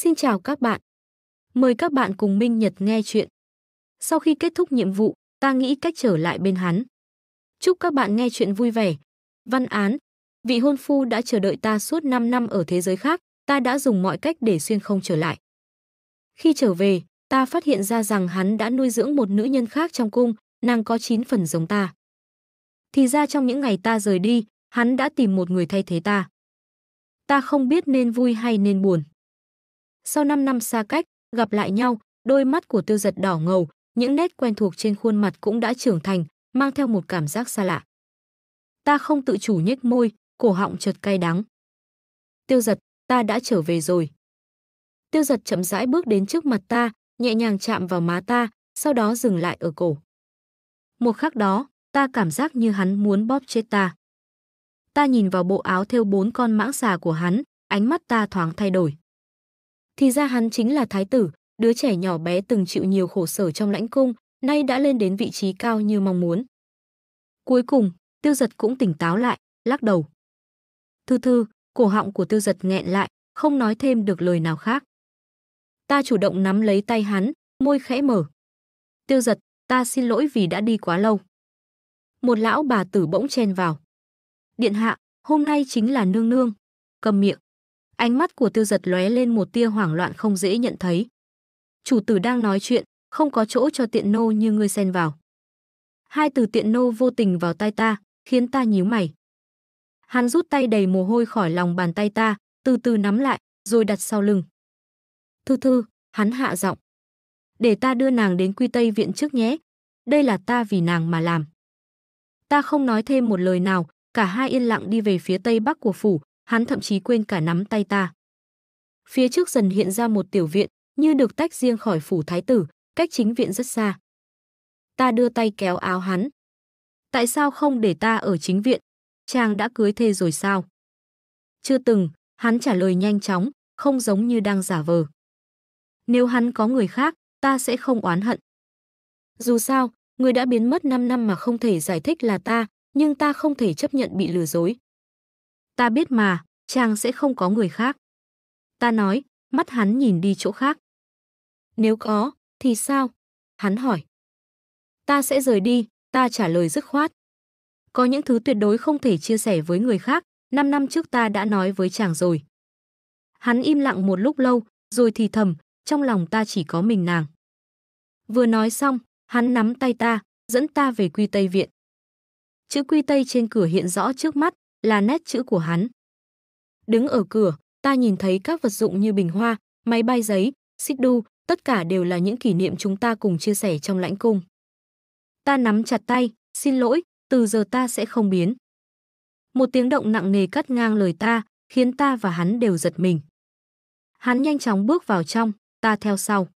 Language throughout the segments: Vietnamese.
Xin chào các bạn. Mời các bạn cùng Minh Nhật nghe chuyện. Sau khi kết thúc nhiệm vụ, ta nghĩ cách trở lại bên hắn. Chúc các bạn nghe chuyện vui vẻ. Văn án, vị hôn phu đã chờ đợi ta suốt 5 năm ở thế giới khác, ta đã dùng mọi cách để xuyên không trở lại. Khi trở về, ta phát hiện ra rằng hắn đã nuôi dưỡng một nữ nhân khác trong cung, nàng có 9 phần giống ta. Thì ra trong những ngày ta rời đi, hắn đã tìm một người thay thế ta. Ta không biết nên vui hay nên buồn. Sau 5 năm xa cách, gặp lại nhau, đôi mắt của tiêu giật đỏ ngầu, những nét quen thuộc trên khuôn mặt cũng đã trưởng thành, mang theo một cảm giác xa lạ. Ta không tự chủ nhếch môi, cổ họng chợt cay đắng. Tiêu giật, ta đã trở về rồi. Tiêu giật chậm rãi bước đến trước mặt ta, nhẹ nhàng chạm vào má ta, sau đó dừng lại ở cổ. Một khắc đó, ta cảm giác như hắn muốn bóp chết ta. Ta nhìn vào bộ áo thêu bốn con mãng xà của hắn, ánh mắt ta thoáng thay đổi. Thì ra hắn chính là thái tử, đứa trẻ nhỏ bé từng chịu nhiều khổ sở trong lãnh cung, nay đã lên đến vị trí cao như mong muốn. Cuối cùng, tiêu giật cũng tỉnh táo lại, lắc đầu. Thư thư, cổ họng của tiêu giật nghẹn lại, không nói thêm được lời nào khác. Ta chủ động nắm lấy tay hắn, môi khẽ mở. Tiêu giật, ta xin lỗi vì đã đi quá lâu. Một lão bà tử bỗng chen vào. Điện hạ, hôm nay chính là nương nương. Cầm miệng. Ánh mắt của tiêu giật lóe lên một tia hoảng loạn không dễ nhận thấy. Chủ tử đang nói chuyện, không có chỗ cho tiện nô như ngươi xen vào. Hai từ tiện nô vô tình vào tay ta, khiến ta nhíu mày. Hắn rút tay đầy mồ hôi khỏi lòng bàn tay ta, từ từ nắm lại, rồi đặt sau lưng. Thư thư, hắn hạ giọng. Để ta đưa nàng đến quy tây viện trước nhé. Đây là ta vì nàng mà làm. Ta không nói thêm một lời nào, cả hai yên lặng đi về phía tây bắc của phủ, hắn thậm chí quên cả nắm tay ta. Phía trước dần hiện ra một tiểu viện, như được tách riêng khỏi phủ thái tử, cách chính viện rất xa. Ta đưa tay kéo áo hắn. Tại sao không để ta ở chính viện? Chàng đã cưới thê rồi sao? Chưa từng, hắn trả lời nhanh chóng, không giống như đang giả vờ. Nếu hắn có người khác, ta sẽ không oán hận. Dù sao, người đã biến mất 5 năm mà không thể giải thích là ta, nhưng ta không thể chấp nhận bị lừa dối. Ta biết mà, chàng sẽ không có người khác. Ta nói, mắt hắn nhìn đi chỗ khác. Nếu có, thì sao? Hắn hỏi. Ta sẽ rời đi, ta trả lời dứt khoát. Có những thứ tuyệt đối không thể chia sẻ với người khác, 5 năm trước ta đã nói với chàng rồi. Hắn im lặng một lúc lâu, rồi thì thầm, trong lòng ta chỉ có mình nàng. Vừa nói xong, hắn nắm tay ta, dẫn ta về Quy Tây Viện. Chữ Quy Tây trên cửa hiện rõ trước mắt là nét chữ của hắn. Đứng ở cửa, ta nhìn thấy các vật dụng như bình hoa, máy bay giấy, xích đu, tất cả đều là những kỷ niệm chúng ta cùng chia sẻ trong lãnh cung. Ta nắm chặt tay, xin lỗi, từ giờ ta sẽ không biến. Một tiếng động nặng nề cắt ngang lời ta, khiến ta và hắn đều giật mình. Hắn nhanh chóng bước vào trong, ta theo sau.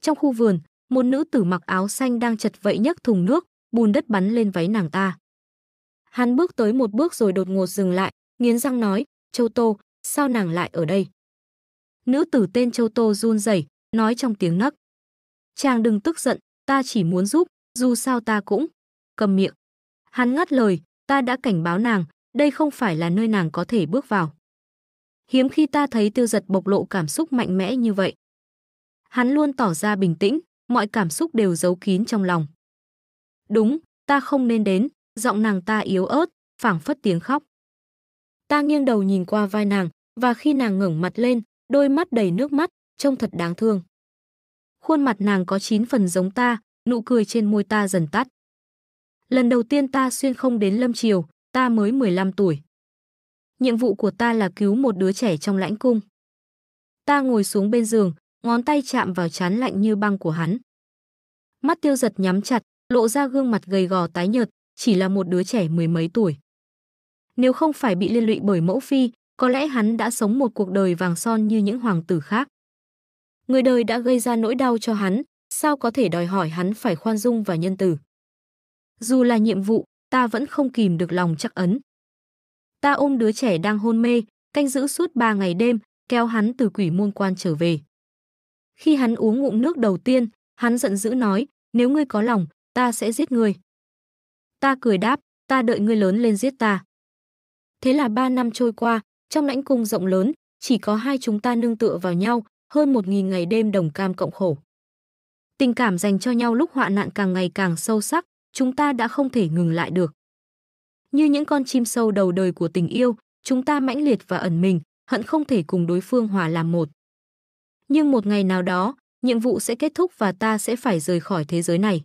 Trong khu vườn, một nữ tử mặc áo xanh đang chật vậy nhấc thùng nước, bùn đất bắn lên váy nàng ta. Hắn bước tới một bước rồi đột ngột dừng lại, nghiến răng nói, Châu Tô, sao nàng lại ở đây? Nữ tử tên Châu Tô run rẩy nói trong tiếng nấc. Chàng đừng tức giận, ta chỉ muốn giúp, dù sao ta cũng. Cầm miệng. Hắn ngắt lời, ta đã cảnh báo nàng, đây không phải là nơi nàng có thể bước vào. Hiếm khi ta thấy tiêu giật bộc lộ cảm xúc mạnh mẽ như vậy. Hắn luôn tỏ ra bình tĩnh, mọi cảm xúc đều giấu kín trong lòng. Đúng, ta không nên đến, giọng nàng ta yếu ớt, phảng phất tiếng khóc. Ta nghiêng đầu nhìn qua vai nàng, và khi nàng ngẩng mặt lên, đôi mắt đầy nước mắt, trông thật đáng thương. Khuôn mặt nàng có chín phần giống ta, nụ cười trên môi ta dần tắt. Lần đầu tiên ta xuyên không đến Lâm Triều, ta mới 15 tuổi. Nhiệm vụ của ta là cứu một đứa trẻ trong lãnh cung. Ta ngồi xuống bên giường, ngón tay chạm vào chán lạnh như băng của hắn. Mắt tiêu giật nhắm chặt, lộ ra gương mặt gầy gò tái nhợt, chỉ là một đứa trẻ mười mấy tuổi. Nếu không phải bị liên lụy bởi mẫu phi, có lẽ hắn đã sống một cuộc đời vàng son như những hoàng tử khác. Người đời đã gây ra nỗi đau cho hắn, sao có thể đòi hỏi hắn phải khoan dung và nhân từ. Dù là nhiệm vụ, ta vẫn không kìm được lòng chắc ấn. Ta ôm đứa trẻ đang hôn mê, canh giữ suốt ba ngày đêm, kéo hắn từ quỷ môn quan trở về. Khi hắn uống ngụm nước đầu tiên, hắn giận dữ nói, nếu ngươi có lòng, ta sẽ giết ngươi. Ta cười đáp, ta đợi ngươi lớn lên giết ta. Thế là ba năm trôi qua, trong lãnh cung rộng lớn, chỉ có hai chúng ta nương tựa vào nhau, hơn một nghìn ngày đêm đồng cam cộng khổ. Tình cảm dành cho nhau lúc họa nạn càng ngày càng sâu sắc, chúng ta đã không thể ngừng lại được. Như những con chim sâu đầu đời của tình yêu, chúng ta mãnh liệt và ẩn mình, hận không thể cùng đối phương hòa làm một. Nhưng một ngày nào đó, nhiệm vụ sẽ kết thúc và ta sẽ phải rời khỏi thế giới này.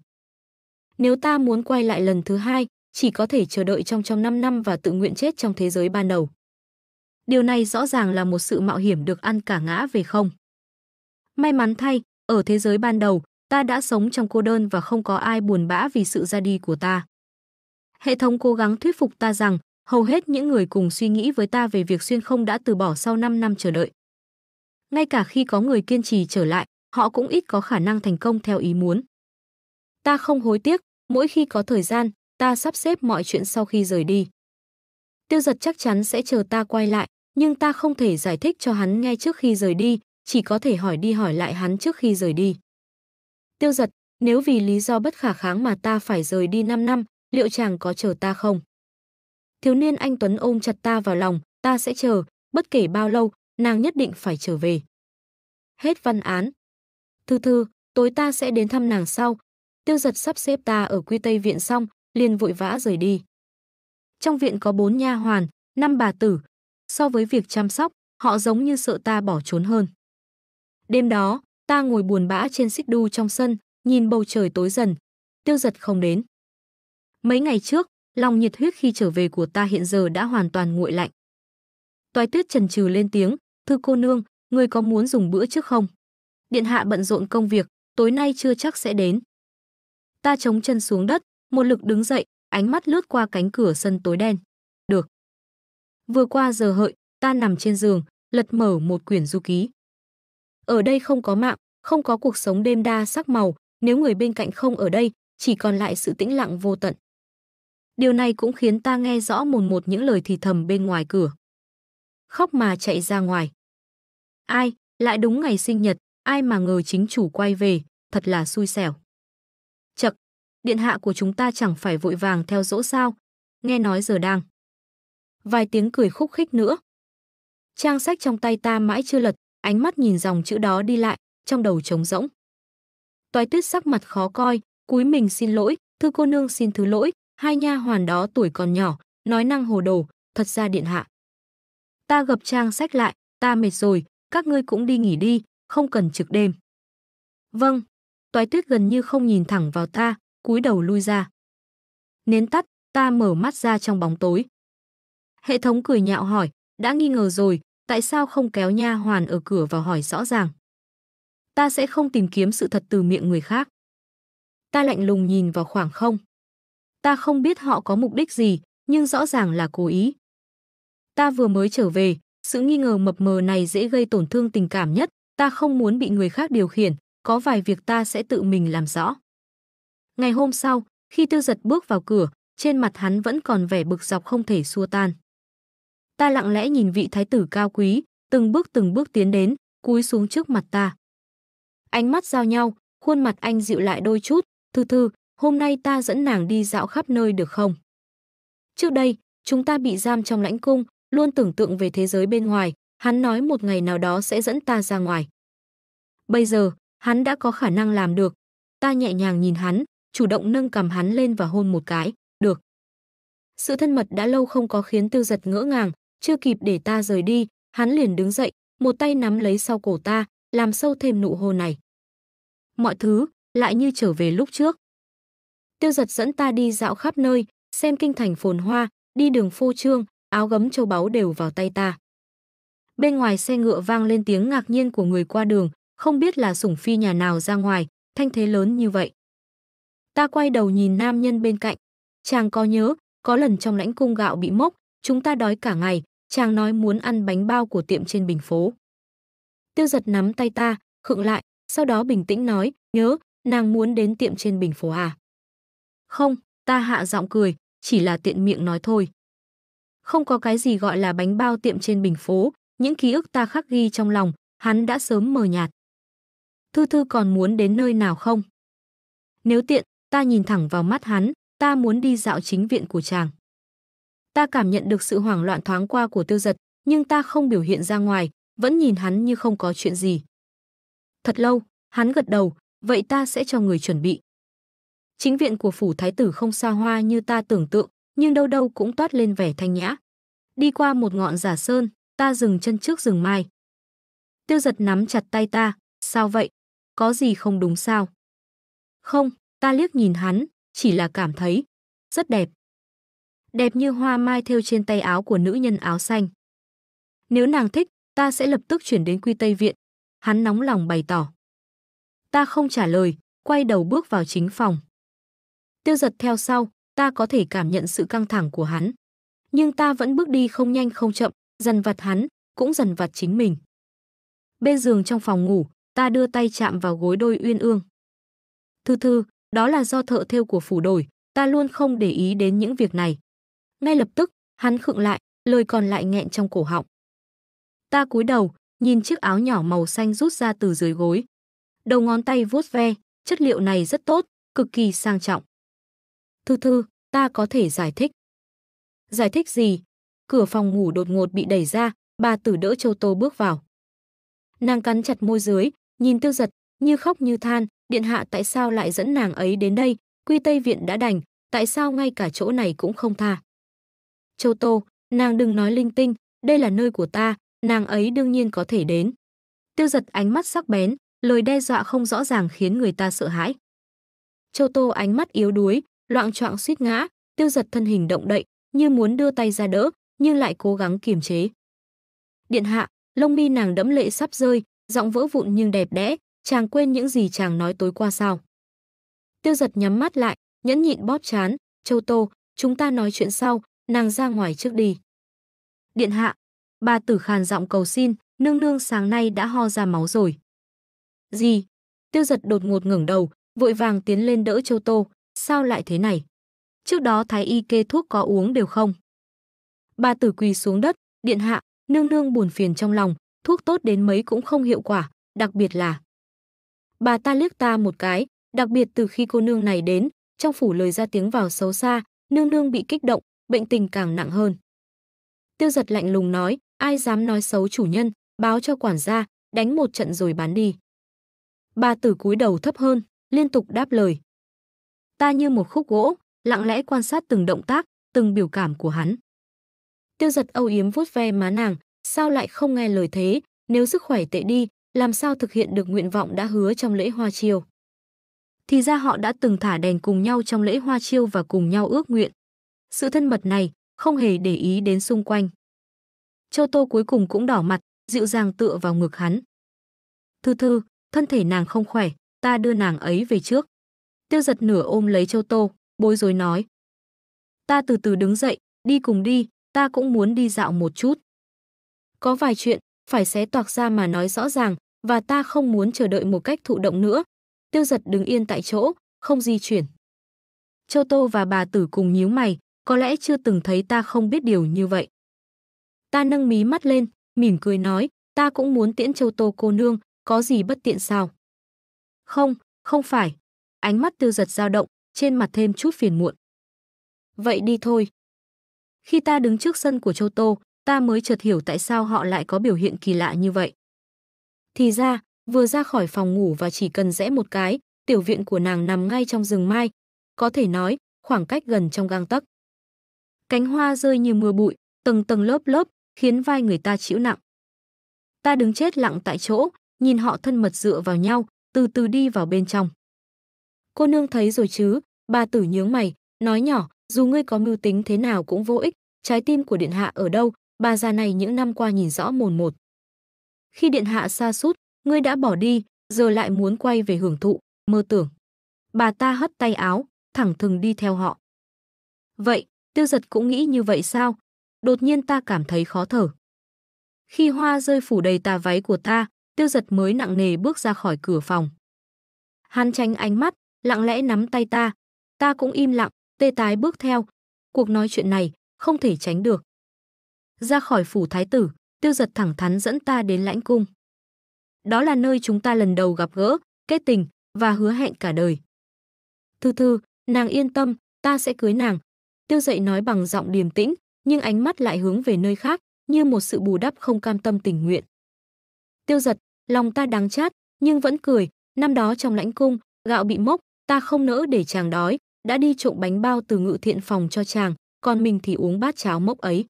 Nếu ta muốn quay lại lần thứ hai, chỉ có thể chờ đợi trong trong 5 năm và tự nguyện chết trong thế giới ban đầu. Điều này rõ ràng là một sự mạo hiểm được ăn cả ngã về không. May mắn thay, ở thế giới ban đầu, ta đã sống trong cô đơn và không có ai buồn bã vì sự ra đi của ta. Hệ thống cố gắng thuyết phục ta rằng hầu hết những người cùng suy nghĩ với ta về việc xuyên không đã từ bỏ sau 5 năm chờ đợi. Ngay cả khi có người kiên trì trở lại, họ cũng ít có khả năng thành công theo ý muốn. Ta không hối tiếc, mỗi khi có thời gian, ta sắp xếp mọi chuyện sau khi rời đi. Tiêu giật chắc chắn sẽ chờ ta quay lại, nhưng ta không thể giải thích cho hắn nghe trước khi rời đi, chỉ có thể hỏi đi hỏi lại hắn trước khi rời đi. Tiêu giật, nếu vì lý do bất khả kháng mà ta phải rời đi 5 năm, liệu chàng có chờ ta không? Thiếu niên anh Tuấn ôm chặt ta vào lòng, ta sẽ chờ, bất kể bao lâu, nàng nhất định phải trở về. Hết văn án. Thư thư, tối ta sẽ đến thăm nàng sau. Tiêu giật sắp xếp ta ở quy tây viện xong, liền vội vã rời đi. Trong viện có bốn nha hoàn, năm bà tử. So với việc chăm sóc, họ giống như sợ ta bỏ trốn hơn. Đêm đó, ta ngồi buồn bã trên xích đu trong sân, nhìn bầu trời tối dần. Tiêu giật không đến. Mấy ngày trước, lòng nhiệt huyết khi trở về của ta hiện giờ đã hoàn toàn nguội lạnh. Toái tuyết trần trừ lên tiếng, thư cô nương, người có muốn dùng bữa trước không? Điện hạ bận rộn công việc, tối nay chưa chắc sẽ đến. Ta chống chân xuống đất, một lực đứng dậy, ánh mắt lướt qua cánh cửa sân tối đen. Được. Vừa qua giờ hợi, ta nằm trên giường, lật mở một quyển du ký. Ở đây không có mạng, không có cuộc sống đêm đa sắc màu, nếu người bên cạnh không ở đây, chỉ còn lại sự tĩnh lặng vô tận. Điều này cũng khiến ta nghe rõ mồn một những lời thì thầm bên ngoài cửa. Khóc mà chạy ra ngoài. Ai, lại đúng ngày sinh nhật, ai mà ngờ chính chủ quay về, thật là xui xẻo điện hạ của chúng ta chẳng phải vội vàng theo dỗ sao, nghe nói giờ đang. Vài tiếng cười khúc khích nữa. Trang sách trong tay ta mãi chưa lật, ánh mắt nhìn dòng chữ đó đi lại, trong đầu trống rỗng. Toái tuyết sắc mặt khó coi, cúi mình xin lỗi, thư cô nương xin thứ lỗi, hai nha hoàn đó tuổi còn nhỏ, nói năng hồ đồ, thật ra điện hạ. Ta gập trang sách lại, ta mệt rồi, các ngươi cũng đi nghỉ đi, không cần trực đêm. Vâng, toái tuyết gần như không nhìn thẳng vào ta, cúi đầu lui ra. Nến tắt, ta mở mắt ra trong bóng tối. Hệ thống cười nhạo hỏi, đã nghi ngờ rồi, tại sao không kéo nha hoàn ở cửa vào hỏi rõ ràng? Ta sẽ không tìm kiếm sự thật từ miệng người khác. Ta lạnh lùng nhìn vào khoảng không. Ta không biết họ có mục đích gì, nhưng rõ ràng là cố ý. Ta vừa mới trở về, sự nghi ngờ mập mờ này dễ gây tổn thương tình cảm nhất, ta không muốn bị người khác điều khiển, có vài việc ta sẽ tự mình làm rõ. Ngày hôm sau, khi Tư Giật bước vào cửa, trên mặt hắn vẫn còn vẻ bực dọc không thể xua tan. Ta lặng lẽ nhìn vị thái tử cao quý, từng bước từng bước tiến đến, cúi xuống trước mặt ta. Ánh mắt giao nhau, khuôn mặt anh dịu lại đôi chút, thư thư, hôm nay ta dẫn nàng đi dạo khắp nơi được không? Trước đây, chúng ta bị giam trong lãnh cung, luôn tưởng tượng về thế giới bên ngoài, hắn nói một ngày nào đó sẽ dẫn ta ra ngoài. Bây giờ, hắn đã có khả năng làm được. Ta nhẹ nhàng nhìn hắn, chủ động nâng cầm hắn lên và hôn một cái, được. Sự thân mật đã lâu không có khiến tiêu giật ngỡ ngàng, chưa kịp để ta rời đi, hắn liền đứng dậy, một tay nắm lấy sau cổ ta, làm sâu thêm nụ hôn này. Mọi thứ, lại như trở về lúc trước. Tiêu giật dẫn ta đi dạo khắp nơi, xem kinh thành phồn hoa, đi đường phô trương, áo gấm châu báu đều vào tay ta. Bên ngoài xe ngựa vang lên tiếng ngạc nhiên của người qua đường, không biết là sủng phi nhà nào ra ngoài, thanh thế lớn như vậy. Ta quay đầu nhìn nam nhân bên cạnh. Chàng có nhớ, có lần trong lãnh cung gạo bị mốc, chúng ta đói cả ngày, chàng nói muốn ăn bánh bao của tiệm trên bình phố. Tiêu giật nắm tay ta, khựng lại, sau đó bình tĩnh nói, nhớ, nàng muốn đến tiệm trên bình phố à? Không, ta hạ giọng cười, chỉ là tiện miệng nói thôi. Không có cái gì gọi là bánh bao tiệm trên bình phố, những ký ức ta khắc ghi trong lòng, hắn đã sớm mờ nhạt. Thư Thư còn muốn đến nơi nào không? Nếu tiện, Ta nhìn thẳng vào mắt hắn, ta muốn đi dạo chính viện của chàng. Ta cảm nhận được sự hoảng loạn thoáng qua của tiêu giật, nhưng ta không biểu hiện ra ngoài, vẫn nhìn hắn như không có chuyện gì. Thật lâu, hắn gật đầu, vậy ta sẽ cho người chuẩn bị. Chính viện của phủ thái tử không xa hoa như ta tưởng tượng, nhưng đâu đâu cũng toát lên vẻ thanh nhã. Đi qua một ngọn giả sơn, ta dừng chân trước rừng mai. Tiêu giật nắm chặt tay ta, sao vậy? Có gì không đúng sao? Không, Ta liếc nhìn hắn, chỉ là cảm thấy rất đẹp. Đẹp như hoa mai thêu trên tay áo của nữ nhân áo xanh. Nếu nàng thích, ta sẽ lập tức chuyển đến Quy Tây viện." Hắn nóng lòng bày tỏ. Ta không trả lời, quay đầu bước vào chính phòng. Tiêu giật theo sau, ta có thể cảm nhận sự căng thẳng của hắn. Nhưng ta vẫn bước đi không nhanh không chậm, dần vặt hắn, cũng dần vặt chính mình. Bên giường trong phòng ngủ, ta đưa tay chạm vào gối đôi uyên ương. Thư thư, đó là do thợ thêu của phủ đổi, ta luôn không để ý đến những việc này. Ngay lập tức, hắn khựng lại, lời còn lại nghẹn trong cổ họng. Ta cúi đầu, nhìn chiếc áo nhỏ màu xanh rút ra từ dưới gối. Đầu ngón tay vuốt ve, chất liệu này rất tốt, cực kỳ sang trọng. Thư thư, ta có thể giải thích. Giải thích gì? Cửa phòng ngủ đột ngột bị đẩy ra, bà tử đỡ Châu Tô bước vào. Nàng cắn chặt môi dưới, nhìn tiêu giật, như khóc như than, điện hạ tại sao lại dẫn nàng ấy đến đây, quy Tây Viện đã đành, tại sao ngay cả chỗ này cũng không tha. Châu Tô, nàng đừng nói linh tinh, đây là nơi của ta, nàng ấy đương nhiên có thể đến. Tiêu giật ánh mắt sắc bén, lời đe dọa không rõ ràng khiến người ta sợ hãi. Châu Tô ánh mắt yếu đuối, loạn trọng suýt ngã, tiêu giật thân hình động đậy, như muốn đưa tay ra đỡ, nhưng lại cố gắng kiềm chế. Điện hạ, lông mi nàng đẫm lệ sắp rơi, giọng vỡ vụn nhưng đẹp đẽ, chàng quên những gì chàng nói tối qua sao? Tiêu giật nhắm mắt lại, nhẫn nhịn bóp chán, châu tô, chúng ta nói chuyện sau, nàng ra ngoài trước đi. Điện hạ, bà tử khàn giọng cầu xin, nương nương sáng nay đã ho ra máu rồi. Gì? Tiêu giật đột ngột ngẩng đầu, vội vàng tiến lên đỡ châu tô, sao lại thế này? Trước đó thái y kê thuốc có uống đều không? Bà tử quỳ xuống đất, điện hạ, nương nương buồn phiền trong lòng, thuốc tốt đến mấy cũng không hiệu quả, đặc biệt là Bà ta liếc ta một cái, đặc biệt từ khi cô nương này đến, trong phủ lời ra tiếng vào xấu xa, nương nương bị kích động, bệnh tình càng nặng hơn. Tiêu giật lạnh lùng nói, ai dám nói xấu chủ nhân, báo cho quản gia, đánh một trận rồi bán đi. Bà tử cúi đầu thấp hơn, liên tục đáp lời. Ta như một khúc gỗ, lặng lẽ quan sát từng động tác, từng biểu cảm của hắn. Tiêu giật âu yếm vuốt ve má nàng, sao lại không nghe lời thế, nếu sức khỏe tệ đi, làm sao thực hiện được nguyện vọng đã hứa trong lễ hoa chiêu. Thì ra họ đã từng thả đèn cùng nhau trong lễ hoa chiêu và cùng nhau ước nguyện. Sự thân mật này không hề để ý đến xung quanh. Châu Tô cuối cùng cũng đỏ mặt, dịu dàng tựa vào ngực hắn. Thư thư, thân thể nàng không khỏe, ta đưa nàng ấy về trước. Tiêu giật nửa ôm lấy Châu Tô, bối rối nói. Ta từ từ đứng dậy, đi cùng đi, ta cũng muốn đi dạo một chút. Có vài chuyện, phải xé toạc ra mà nói rõ ràng, và ta không muốn chờ đợi một cách thụ động nữa. Tiêu giật đứng yên tại chỗ, không di chuyển. Châu Tô và bà tử cùng nhíu mày, có lẽ chưa từng thấy ta không biết điều như vậy. Ta nâng mí mắt lên, mỉm cười nói, ta cũng muốn tiễn Châu Tô cô nương, có gì bất tiện sao? Không, không phải. Ánh mắt tiêu giật dao động, trên mặt thêm chút phiền muộn. Vậy đi thôi. Khi ta đứng trước sân của Châu Tô, ta mới chợt hiểu tại sao họ lại có biểu hiện kỳ lạ như vậy. Thì ra, vừa ra khỏi phòng ngủ và chỉ cần rẽ một cái, tiểu viện của nàng nằm ngay trong rừng mai. Có thể nói, khoảng cách gần trong gang tấc. Cánh hoa rơi như mưa bụi, tầng tầng lớp lớp, khiến vai người ta chịu nặng. Ta đứng chết lặng tại chỗ, nhìn họ thân mật dựa vào nhau, từ từ đi vào bên trong. Cô nương thấy rồi chứ, bà tử nhướng mày, nói nhỏ, dù ngươi có mưu tính thế nào cũng vô ích, trái tim của điện hạ ở đâu, bà già này những năm qua nhìn rõ mồn một. Khi điện hạ xa sút ngươi đã bỏ đi, giờ lại muốn quay về hưởng thụ, mơ tưởng. Bà ta hất tay áo, thẳng thừng đi theo họ. Vậy, tiêu giật cũng nghĩ như vậy sao? Đột nhiên ta cảm thấy khó thở. Khi hoa rơi phủ đầy tà váy của ta, tiêu giật mới nặng nề bước ra khỏi cửa phòng. Hắn tránh ánh mắt, lặng lẽ nắm tay ta. Ta cũng im lặng, tê tái bước theo. Cuộc nói chuyện này, không thể tránh được. Ra khỏi phủ thái tử, tiêu giật thẳng thắn dẫn ta đến lãnh cung. Đó là nơi chúng ta lần đầu gặp gỡ, kết tình và hứa hẹn cả đời. Thư thư, nàng yên tâm, ta sẽ cưới nàng. Tiêu dậy nói bằng giọng điềm tĩnh, nhưng ánh mắt lại hướng về nơi khác, như một sự bù đắp không cam tâm tình nguyện. Tiêu giật, lòng ta đáng chát, nhưng vẫn cười, năm đó trong lãnh cung, gạo bị mốc, ta không nỡ để chàng đói, đã đi trộm bánh bao từ ngự thiện phòng cho chàng, còn mình thì uống bát cháo mốc ấy.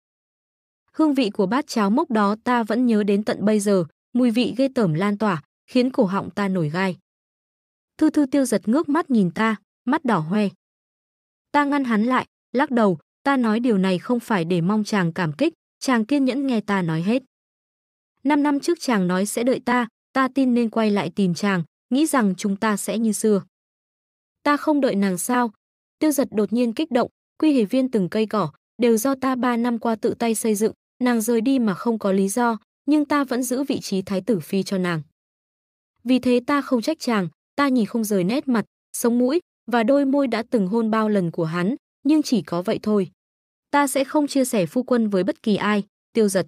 Hương vị của bát cháo mốc đó ta vẫn nhớ đến tận bây giờ, mùi vị ghê tởm lan tỏa, khiến cổ họng ta nổi gai. Thư thư tiêu giật ngước mắt nhìn ta, mắt đỏ hoe. Ta ngăn hắn lại, lắc đầu, ta nói điều này không phải để mong chàng cảm kích, chàng kiên nhẫn nghe ta nói hết. Năm năm trước chàng nói sẽ đợi ta, ta tin nên quay lại tìm chàng, nghĩ rằng chúng ta sẽ như xưa. Ta không đợi nàng sao? Tiêu giật đột nhiên kích động, quy hề viên từng cây cỏ, đều do ta ba năm qua tự tay xây dựng, nàng rời đi mà không có lý do, nhưng ta vẫn giữ vị trí thái tử phi cho nàng. Vì thế ta không trách chàng, ta nhìn không rời nét mặt, sống mũi và đôi môi đã từng hôn bao lần của hắn, nhưng chỉ có vậy thôi. Ta sẽ không chia sẻ phu quân với bất kỳ ai, tiêu giật.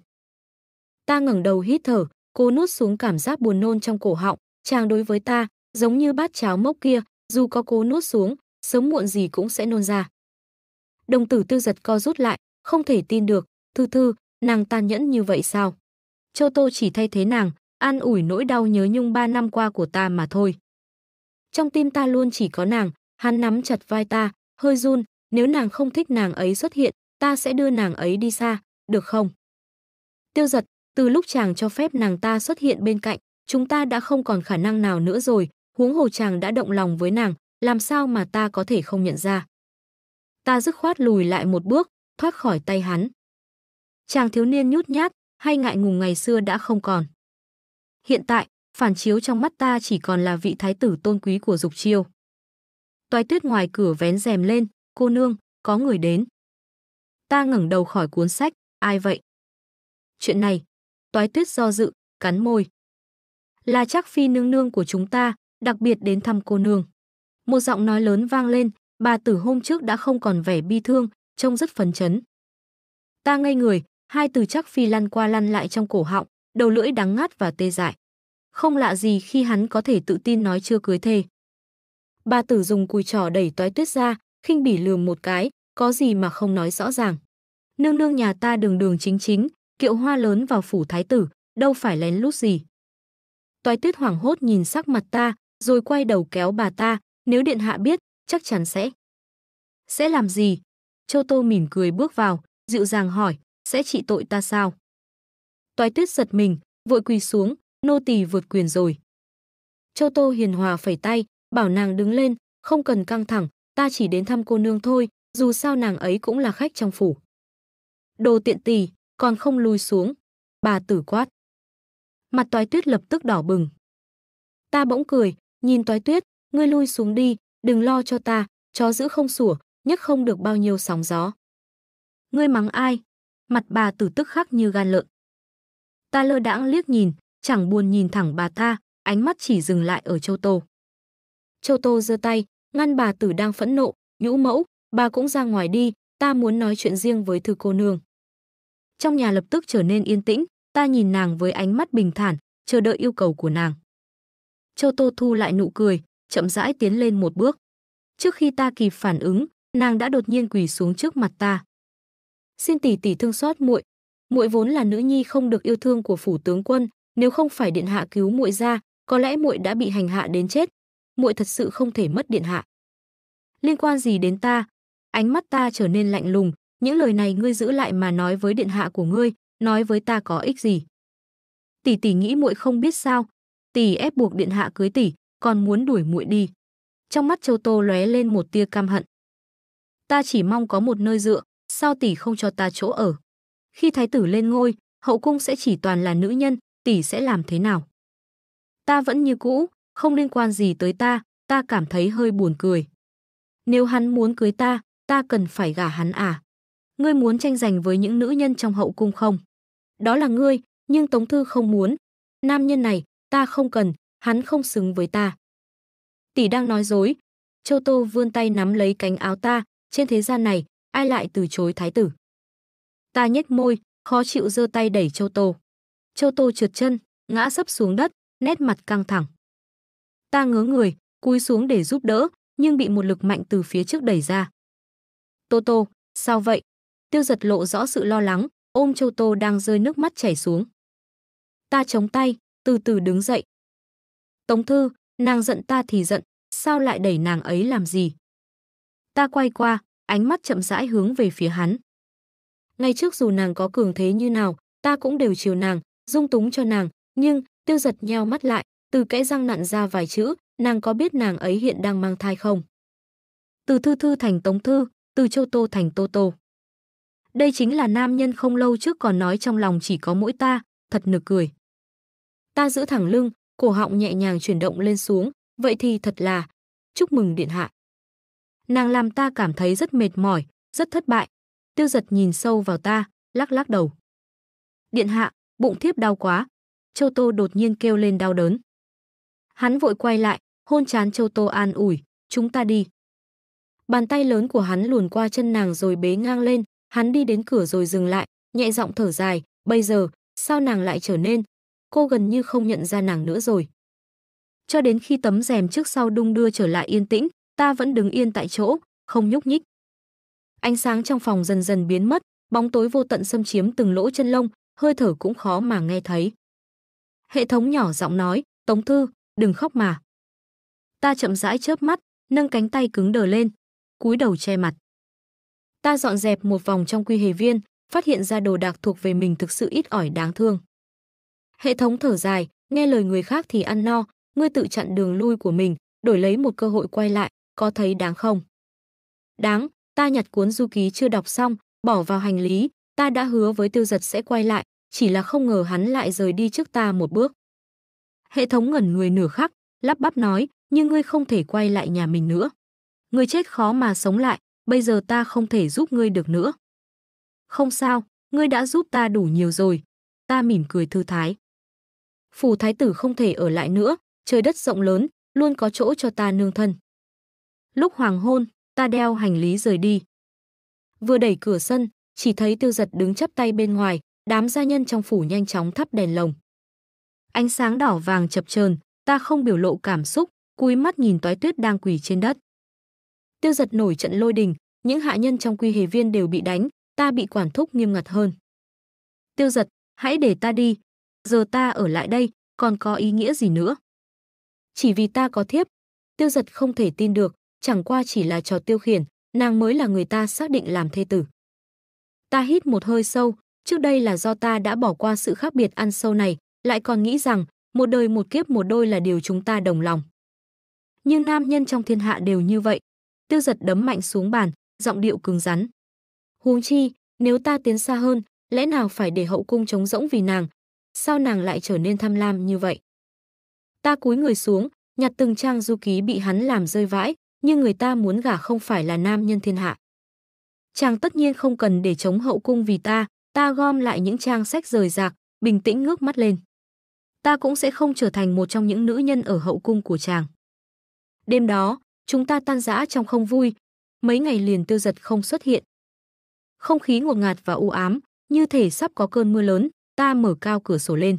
Ta ngẩng đầu hít thở, cô nuốt xuống cảm giác buồn nôn trong cổ họng, chàng đối với ta, giống như bát cháo mốc kia, dù có cố nuốt xuống, sớm muộn gì cũng sẽ nôn ra. Đồng tử tiêu giật co rút lại, không thể tin được, thư thư, Nàng tàn nhẫn như vậy sao? Châu Tô chỉ thay thế nàng, an ủi nỗi đau nhớ nhung ba năm qua của ta mà thôi. Trong tim ta luôn chỉ có nàng, hắn nắm chặt vai ta, hơi run, nếu nàng không thích nàng ấy xuất hiện, ta sẽ đưa nàng ấy đi xa, được không? Tiêu giật, từ lúc chàng cho phép nàng ta xuất hiện bên cạnh, chúng ta đã không còn khả năng nào nữa rồi, huống hồ chàng đã động lòng với nàng, làm sao mà ta có thể không nhận ra. Ta dứt khoát lùi lại một bước, thoát khỏi tay hắn. Chàng thiếu niên nhút nhát hay ngại ngùng ngày xưa đã không còn. Hiện tại, phản chiếu trong mắt ta chỉ còn là vị thái tử tôn quý của Dục Chiêu. Toái tuyết ngoài cửa vén rèm lên, cô nương, có người đến. Ta ngẩng đầu khỏi cuốn sách, ai vậy? Chuyện này, toái tuyết do dự, cắn môi. Là chắc phi nương nương của chúng ta, đặc biệt đến thăm cô nương. Một giọng nói lớn vang lên, bà tử hôm trước đã không còn vẻ bi thương, trông rất phấn chấn. Ta ngây người, Hai từ chắc phi lăn qua lăn lại trong cổ họng, đầu lưỡi đắng ngắt và tê dại. Không lạ gì khi hắn có thể tự tin nói chưa cưới thề. Ba tử dùng cùi trỏ đẩy toái tuyết ra, khinh bỉ lườm một cái, có gì mà không nói rõ ràng. Nương nương nhà ta đường đường chính chính, kiệu hoa lớn vào phủ thái tử, đâu phải lén lút gì. Toái tuyết hoảng hốt nhìn sắc mặt ta, rồi quay đầu kéo bà ta, nếu điện hạ biết, chắc chắn sẽ. Sẽ làm gì? Châu Tô mỉm cười bước vào, dịu dàng hỏi, sẽ trị tội ta sao? Toái tuyết giật mình, vội quỳ xuống, nô tỳ vượt quyền rồi. Châu Tô hiền hòa phẩy tay, bảo nàng đứng lên, không cần căng thẳng, ta chỉ đến thăm cô nương thôi, dù sao nàng ấy cũng là khách trong phủ. Đồ tiện tỳ, còn không lùi xuống. Bà tử quát. Mặt toái tuyết lập tức đỏ bừng. Ta bỗng cười, nhìn toái tuyết, ngươi lui xuống đi, đừng lo cho ta, chó giữ không sủa, nhất không được bao nhiêu sóng gió. Ngươi mắng ai? mặt bà tử tức khắc như gan lợn. Ta lơ đãng liếc nhìn, chẳng buồn nhìn thẳng bà ta, ánh mắt chỉ dừng lại ở Châu Tô. Châu Tô giơ tay, ngăn bà tử đang phẫn nộ, nhũ mẫu, bà cũng ra ngoài đi, ta muốn nói chuyện riêng với thư cô nương. Trong nhà lập tức trở nên yên tĩnh, ta nhìn nàng với ánh mắt bình thản, chờ đợi yêu cầu của nàng. Châu Tô thu lại nụ cười, chậm rãi tiến lên một bước. Trước khi ta kịp phản ứng, nàng đã đột nhiên quỳ xuống trước mặt ta xin tỷ tỷ thương xót muội. Muội vốn là nữ nhi không được yêu thương của phủ tướng quân, nếu không phải điện hạ cứu muội ra, có lẽ muội đã bị hành hạ đến chết. Muội thật sự không thể mất điện hạ. Liên quan gì đến ta? Ánh mắt ta trở nên lạnh lùng, những lời này ngươi giữ lại mà nói với điện hạ của ngươi, nói với ta có ích gì? Tỷ tỷ nghĩ muội không biết sao, tỷ ép buộc điện hạ cưới tỷ, còn muốn đuổi muội đi. Trong mắt Châu Tô lóe lên một tia cam hận. Ta chỉ mong có một nơi dựa, sao tỷ không cho ta chỗ ở? Khi thái tử lên ngôi, hậu cung sẽ chỉ toàn là nữ nhân, tỷ sẽ làm thế nào? Ta vẫn như cũ, không liên quan gì tới ta, ta cảm thấy hơi buồn cười. Nếu hắn muốn cưới ta, ta cần phải gả hắn à? Ngươi muốn tranh giành với những nữ nhân trong hậu cung không? Đó là ngươi, nhưng Tống Thư không muốn. Nam nhân này, ta không cần, hắn không xứng với ta. Tỷ đang nói dối. Châu Tô vươn tay nắm lấy cánh áo ta, trên thế gian này, ai lại từ chối thái tử. Ta nhếch môi, khó chịu giơ tay đẩy Châu Tô. Châu Tô trượt chân, ngã sấp xuống đất, nét mặt căng thẳng. Ta ngớ người, cúi xuống để giúp đỡ, nhưng bị một lực mạnh từ phía trước đẩy ra. Tô Tô, sao vậy? Tiêu giật lộ rõ sự lo lắng, ôm Châu Tô đang rơi nước mắt chảy xuống. Ta chống tay, từ từ đứng dậy. Tống Thư, nàng giận ta thì giận, sao lại đẩy nàng ấy làm gì? Ta quay qua, ánh mắt chậm rãi hướng về phía hắn. Ngay trước dù nàng có cường thế như nào, ta cũng đều chiều nàng, dung túng cho nàng, nhưng tiêu giật nheo mắt lại, từ kẽ răng nặn ra vài chữ, nàng có biết nàng ấy hiện đang mang thai không? Từ thư thư thành tống thư, từ châu tô thành tô tô. Đây chính là nam nhân không lâu trước còn nói trong lòng chỉ có mỗi ta, thật nực cười. Ta giữ thẳng lưng, cổ họng nhẹ nhàng chuyển động lên xuống, vậy thì thật là, chúc mừng điện hạ. Nàng làm ta cảm thấy rất mệt mỏi, rất thất bại. Tiêu giật nhìn sâu vào ta, lắc lắc đầu. Điện hạ, bụng thiếp đau quá. Châu Tô đột nhiên kêu lên đau đớn. Hắn vội quay lại, hôn chán Châu Tô an ủi, chúng ta đi. Bàn tay lớn của hắn luồn qua chân nàng rồi bế ngang lên, hắn đi đến cửa rồi dừng lại, nhẹ giọng thở dài, bây giờ, sao nàng lại trở nên, cô gần như không nhận ra nàng nữa rồi. Cho đến khi tấm rèm trước sau đung đưa trở lại yên tĩnh, ta vẫn đứng yên tại chỗ, không nhúc nhích. Ánh sáng trong phòng dần dần biến mất, bóng tối vô tận xâm chiếm từng lỗ chân lông, hơi thở cũng khó mà nghe thấy. Hệ thống nhỏ giọng nói, "Tống thư, đừng khóc mà." Ta chậm rãi chớp mắt, nâng cánh tay cứng đờ lên, cúi đầu che mặt. Ta dọn dẹp một vòng trong quy hề viên, phát hiện ra đồ đạc thuộc về mình thực sự ít ỏi đáng thương. Hệ thống thở dài, nghe lời người khác thì ăn no, ngươi tự chặn đường lui của mình, đổi lấy một cơ hội quay lại, có thấy đáng không? Đáng, ta nhặt cuốn du ký chưa đọc xong, bỏ vào hành lý, ta đã hứa với tiêu giật sẽ quay lại, chỉ là không ngờ hắn lại rời đi trước ta một bước. Hệ thống ngẩn người nửa khắc, lắp bắp nói, nhưng ngươi không thể quay lại nhà mình nữa. Ngươi chết khó mà sống lại, bây giờ ta không thể giúp ngươi được nữa. Không sao, ngươi đã giúp ta đủ nhiều rồi. Ta mỉm cười thư thái. Phù thái tử không thể ở lại nữa, trời đất rộng lớn, luôn có chỗ cho ta nương thân. Lúc hoàng hôn, ta đeo hành lý rời đi. Vừa đẩy cửa sân, chỉ thấy tiêu giật đứng chắp tay bên ngoài, đám gia nhân trong phủ nhanh chóng thắp đèn lồng. Ánh sáng đỏ vàng chập chờn, ta không biểu lộ cảm xúc, cúi mắt nhìn toái tuyết đang quỳ trên đất. Tiêu giật nổi trận lôi đình, những hạ nhân trong quy hề viên đều bị đánh, ta bị quản thúc nghiêm ngặt hơn. Tiêu giật, hãy để ta đi, giờ ta ở lại đây, còn có ý nghĩa gì nữa? Chỉ vì ta có thiếp, tiêu giật không thể tin được, chẳng qua chỉ là trò tiêu khiển, nàng mới là người ta xác định làm thê tử. Ta hít một hơi sâu, trước đây là do ta đã bỏ qua sự khác biệt ăn sâu này, lại còn nghĩ rằng một đời một kiếp một đôi là điều chúng ta đồng lòng. Nhưng nam nhân trong thiên hạ đều như vậy. Tiêu giật đấm mạnh xuống bàn, giọng điệu cứng rắn. Huống chi, nếu ta tiến xa hơn, lẽ nào phải để hậu cung trống rỗng vì nàng? Sao nàng lại trở nên tham lam như vậy? Ta cúi người xuống, nhặt từng trang du ký bị hắn làm rơi vãi, nhưng người ta muốn gả không phải là nam nhân thiên hạ. Chàng tất nhiên không cần để chống hậu cung vì ta, ta gom lại những trang sách rời rạc, bình tĩnh ngước mắt lên. Ta cũng sẽ không trở thành một trong những nữ nhân ở hậu cung của chàng. Đêm đó, chúng ta tan rã trong không vui, mấy ngày liền tiêu giật không xuất hiện. Không khí ngột ngạt và u ám, như thể sắp có cơn mưa lớn, ta mở cao cửa sổ lên.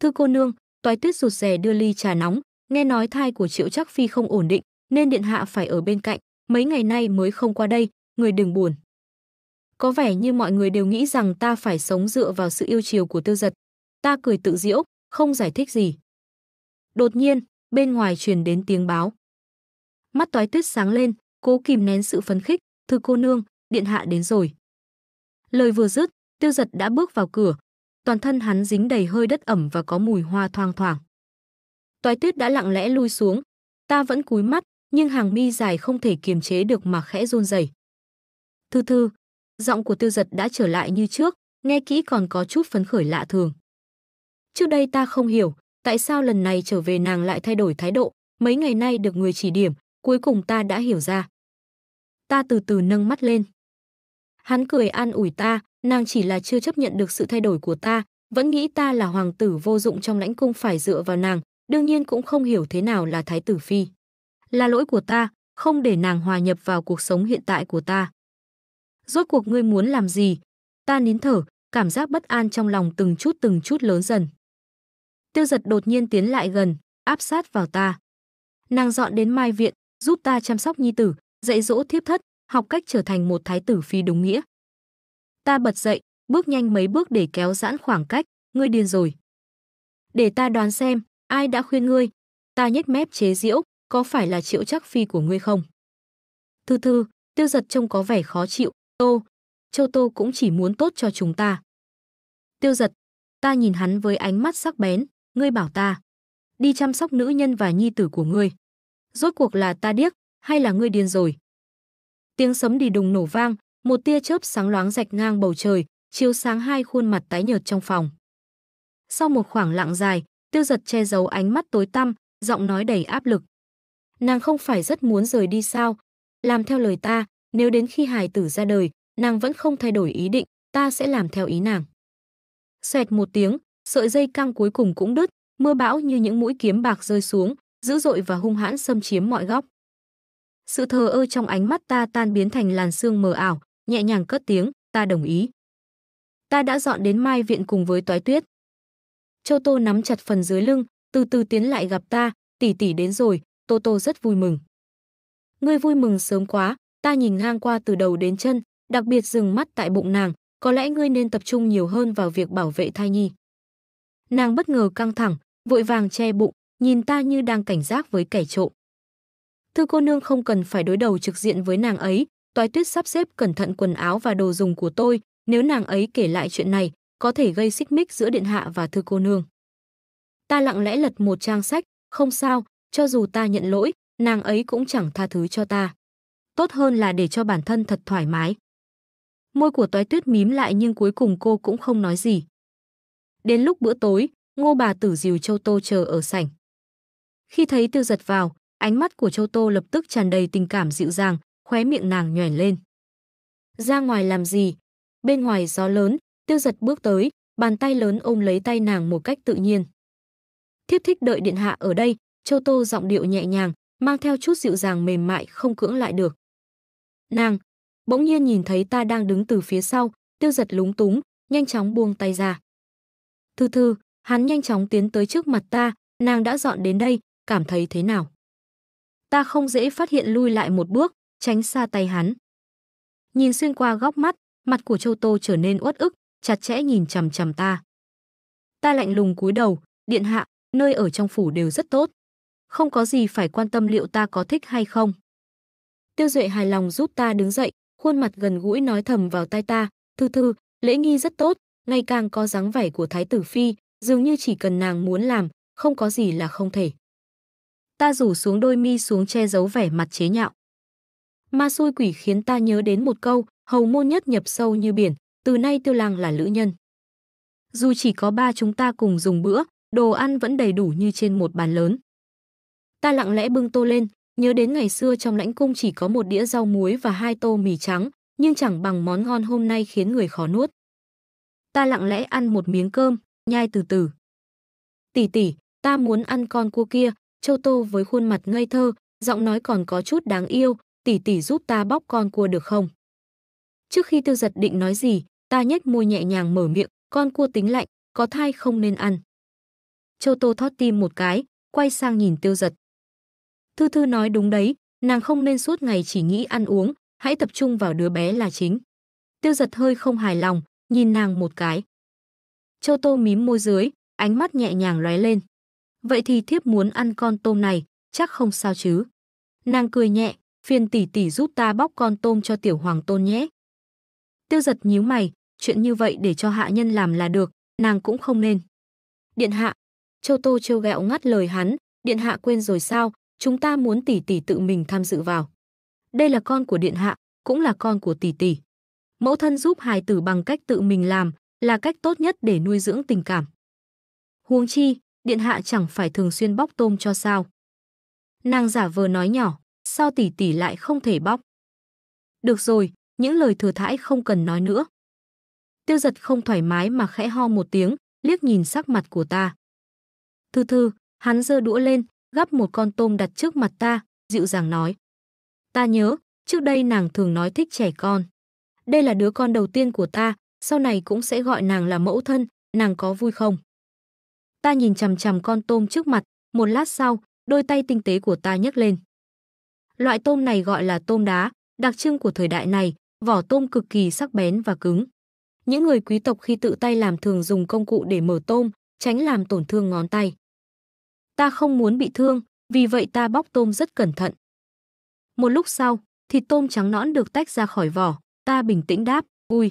Thưa cô nương, toái tuyết rụt rè đưa ly trà nóng, nghe nói thai của triệu chắc phi không ổn định, nên điện hạ phải ở bên cạnh, mấy ngày nay mới không qua đây, người đừng buồn. Có vẻ như mọi người đều nghĩ rằng ta phải sống dựa vào sự yêu chiều của tiêu giật. Ta cười tự diễu, không giải thích gì. Đột nhiên, bên ngoài truyền đến tiếng báo. Mắt toái tuyết sáng lên, cố kìm nén sự phấn khích, thư cô nương, điện hạ đến rồi. Lời vừa dứt, tiêu giật đã bước vào cửa, toàn thân hắn dính đầy hơi đất ẩm và có mùi hoa thoang thoảng. Toái tuyết đã lặng lẽ lui xuống, ta vẫn cúi mắt, nhưng hàng mi dài không thể kiềm chế được mà khẽ run rẩy. Thư thư, giọng của tiêu giật đã trở lại như trước, nghe kỹ còn có chút phấn khởi lạ thường. Trước đây ta không hiểu, tại sao lần này trở về nàng lại thay đổi thái độ, mấy ngày nay được người chỉ điểm, cuối cùng ta đã hiểu ra. Ta từ từ nâng mắt lên. Hắn cười an ủi ta, nàng chỉ là chưa chấp nhận được sự thay đổi của ta, vẫn nghĩ ta là hoàng tử vô dụng trong lãnh cung phải dựa vào nàng, đương nhiên cũng không hiểu thế nào là thái tử phi là lỗi của ta, không để nàng hòa nhập vào cuộc sống hiện tại của ta. Rốt cuộc ngươi muốn làm gì? Ta nín thở, cảm giác bất an trong lòng từng chút từng chút lớn dần. Tiêu giật đột nhiên tiến lại gần, áp sát vào ta. Nàng dọn đến mai viện, giúp ta chăm sóc nhi tử, dạy dỗ thiếp thất, học cách trở thành một thái tử phi đúng nghĩa. Ta bật dậy, bước nhanh mấy bước để kéo giãn khoảng cách, ngươi điên rồi. Để ta đoán xem, ai đã khuyên ngươi? Ta nhếch mép chế giễu, có phải là triệu chắc phi của ngươi không? Thư thư, tiêu giật trông có vẻ khó chịu, tô, châu tô cũng chỉ muốn tốt cho chúng ta. Tiêu giật, ta nhìn hắn với ánh mắt sắc bén, ngươi bảo ta. Đi chăm sóc nữ nhân và nhi tử của ngươi. Rốt cuộc là ta điếc, hay là ngươi điên rồi? Tiếng sấm đi đùng nổ vang, một tia chớp sáng loáng rạch ngang bầu trời, chiếu sáng hai khuôn mặt tái nhợt trong phòng. Sau một khoảng lặng dài, tiêu giật che giấu ánh mắt tối tăm, giọng nói đầy áp lực nàng không phải rất muốn rời đi sao? Làm theo lời ta, nếu đến khi hài tử ra đời, nàng vẫn không thay đổi ý định, ta sẽ làm theo ý nàng. Xoẹt một tiếng, sợi dây căng cuối cùng cũng đứt, mưa bão như những mũi kiếm bạc rơi xuống, dữ dội và hung hãn xâm chiếm mọi góc. Sự thờ ơ trong ánh mắt ta tan biến thành làn sương mờ ảo, nhẹ nhàng cất tiếng, ta đồng ý. Ta đã dọn đến Mai Viện cùng với Toái Tuyết. Châu Tô nắm chặt phần dưới lưng, từ từ tiến lại gặp ta, tỷ tỷ đến rồi, Toto rất vui mừng. Ngươi vui mừng sớm quá, ta nhìn ngang qua từ đầu đến chân, đặc biệt dừng mắt tại bụng nàng, có lẽ ngươi nên tập trung nhiều hơn vào việc bảo vệ thai nhi. Nàng bất ngờ căng thẳng, vội vàng che bụng, nhìn ta như đang cảnh giác với kẻ trộm. Thư cô nương không cần phải đối đầu trực diện với nàng ấy, Toái Tuyết sắp xếp cẩn thận quần áo và đồ dùng của tôi, nếu nàng ấy kể lại chuyện này, có thể gây xích mích giữa điện hạ và thư cô nương. Ta lặng lẽ lật một trang sách, không sao, cho dù ta nhận lỗi, nàng ấy cũng chẳng tha thứ cho ta. Tốt hơn là để cho bản thân thật thoải mái. Môi của Toái Tuyết mím lại nhưng cuối cùng cô cũng không nói gì. Đến lúc bữa tối, Ngô bà Tử dìu Châu Tô chờ ở sảnh. Khi thấy Tiêu Giật vào, ánh mắt của Châu Tô lập tức tràn đầy tình cảm dịu dàng, khóe miệng nàng nhòe lên. Ra ngoài làm gì? Bên ngoài gió lớn, Tiêu Giật bước tới, bàn tay lớn ôm lấy tay nàng một cách tự nhiên. Thiếp thích đợi điện hạ ở đây, Châu Tô giọng điệu nhẹ nhàng, mang theo chút dịu dàng mềm mại không cưỡng lại được. Nàng, bỗng nhiên nhìn thấy ta đang đứng từ phía sau, tiêu giật lúng túng, nhanh chóng buông tay ra. Thư thư, hắn nhanh chóng tiến tới trước mặt ta, nàng đã dọn đến đây, cảm thấy thế nào? Ta không dễ phát hiện lui lại một bước, tránh xa tay hắn. Nhìn xuyên qua góc mắt, mặt của Châu Tô trở nên uất ức, chặt chẽ nhìn chằm chằm ta. Ta lạnh lùng cúi đầu, điện hạ, nơi ở trong phủ đều rất tốt không có gì phải quan tâm liệu ta có thích hay không. Tiêu Duệ hài lòng giúp ta đứng dậy, khuôn mặt gần gũi nói thầm vào tai ta, thư thư, lễ nghi rất tốt, ngày càng có dáng vẻ của Thái tử Phi, dường như chỉ cần nàng muốn làm, không có gì là không thể. Ta rủ xuống đôi mi xuống che giấu vẻ mặt chế nhạo. Ma xui quỷ khiến ta nhớ đến một câu, hầu môn nhất nhập sâu như biển, từ nay tiêu lang là lữ nhân. Dù chỉ có ba chúng ta cùng dùng bữa, đồ ăn vẫn đầy đủ như trên một bàn lớn. Ta lặng lẽ bưng tô lên, nhớ đến ngày xưa trong lãnh cung chỉ có một đĩa rau muối và hai tô mì trắng, nhưng chẳng bằng món ngon hôm nay khiến người khó nuốt. Ta lặng lẽ ăn một miếng cơm, nhai từ từ. Tỷ tỷ, ta muốn ăn con cua kia, Châu Tô với khuôn mặt ngây thơ, giọng nói còn có chút đáng yêu, tỷ tỷ giúp ta bóc con cua được không? Trước khi tiêu giật định nói gì, ta nhếch môi nhẹ nhàng mở miệng, con cua tính lạnh, có thai không nên ăn. Châu Tô thót tim một cái, quay sang nhìn tiêu giật. Thư Thư nói đúng đấy, nàng không nên suốt ngày chỉ nghĩ ăn uống, hãy tập trung vào đứa bé là chính. Tiêu giật hơi không hài lòng, nhìn nàng một cái. Châu Tô mím môi dưới, ánh mắt nhẹ nhàng lóe lên. Vậy thì thiếp muốn ăn con tôm này, chắc không sao chứ. Nàng cười nhẹ, phiền tỷ tỷ giúp ta bóc con tôm cho tiểu hoàng tôn nhé. Tiêu giật nhíu mày, chuyện như vậy để cho hạ nhân làm là được, nàng cũng không nên. Điện hạ, Châu Tô trêu gẹo ngắt lời hắn, điện hạ quên rồi sao, chúng ta muốn tỷ tỷ tự mình tham dự vào. Đây là con của điện hạ, cũng là con của tỷ tỷ. Mẫu thân giúp hài tử bằng cách tự mình làm là cách tốt nhất để nuôi dưỡng tình cảm. Huống chi, điện hạ chẳng phải thường xuyên bóc tôm cho sao? Nàng giả vờ nói nhỏ, sao tỷ tỷ lại không thể bóc? Được rồi, những lời thừa thãi không cần nói nữa. Tiêu giật không thoải mái mà khẽ ho một tiếng, liếc nhìn sắc mặt của ta. Thư thư, hắn giơ đũa lên, gắp một con tôm đặt trước mặt ta, dịu dàng nói. Ta nhớ, trước đây nàng thường nói thích trẻ con. Đây là đứa con đầu tiên của ta, sau này cũng sẽ gọi nàng là mẫu thân, nàng có vui không? Ta nhìn chằm chằm con tôm trước mặt, một lát sau, đôi tay tinh tế của ta nhấc lên. Loại tôm này gọi là tôm đá, đặc trưng của thời đại này, vỏ tôm cực kỳ sắc bén và cứng. Những người quý tộc khi tự tay làm thường dùng công cụ để mở tôm, tránh làm tổn thương ngón tay. Ta không muốn bị thương, vì vậy ta bóc tôm rất cẩn thận. Một lúc sau, thịt tôm trắng nõn được tách ra khỏi vỏ, ta bình tĩnh đáp, vui.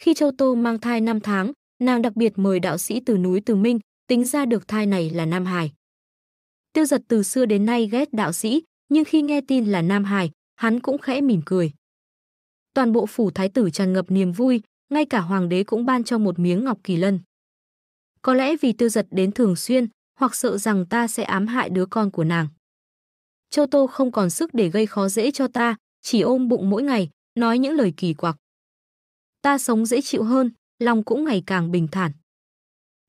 Khi Châu Tô mang thai 5 tháng, nàng đặc biệt mời đạo sĩ từ núi Từ Minh, tính ra được thai này là Nam Hải. Tiêu giật từ xưa đến nay ghét đạo sĩ, nhưng khi nghe tin là Nam Hải, hắn cũng khẽ mỉm cười. Toàn bộ phủ thái tử tràn ngập niềm vui, ngay cả hoàng đế cũng ban cho một miếng ngọc kỳ lân. Có lẽ vì tiêu giật đến thường xuyên, hoặc sợ rằng ta sẽ ám hại đứa con của nàng. Châu Tô không còn sức để gây khó dễ cho ta, chỉ ôm bụng mỗi ngày, nói những lời kỳ quặc. Ta sống dễ chịu hơn, lòng cũng ngày càng bình thản.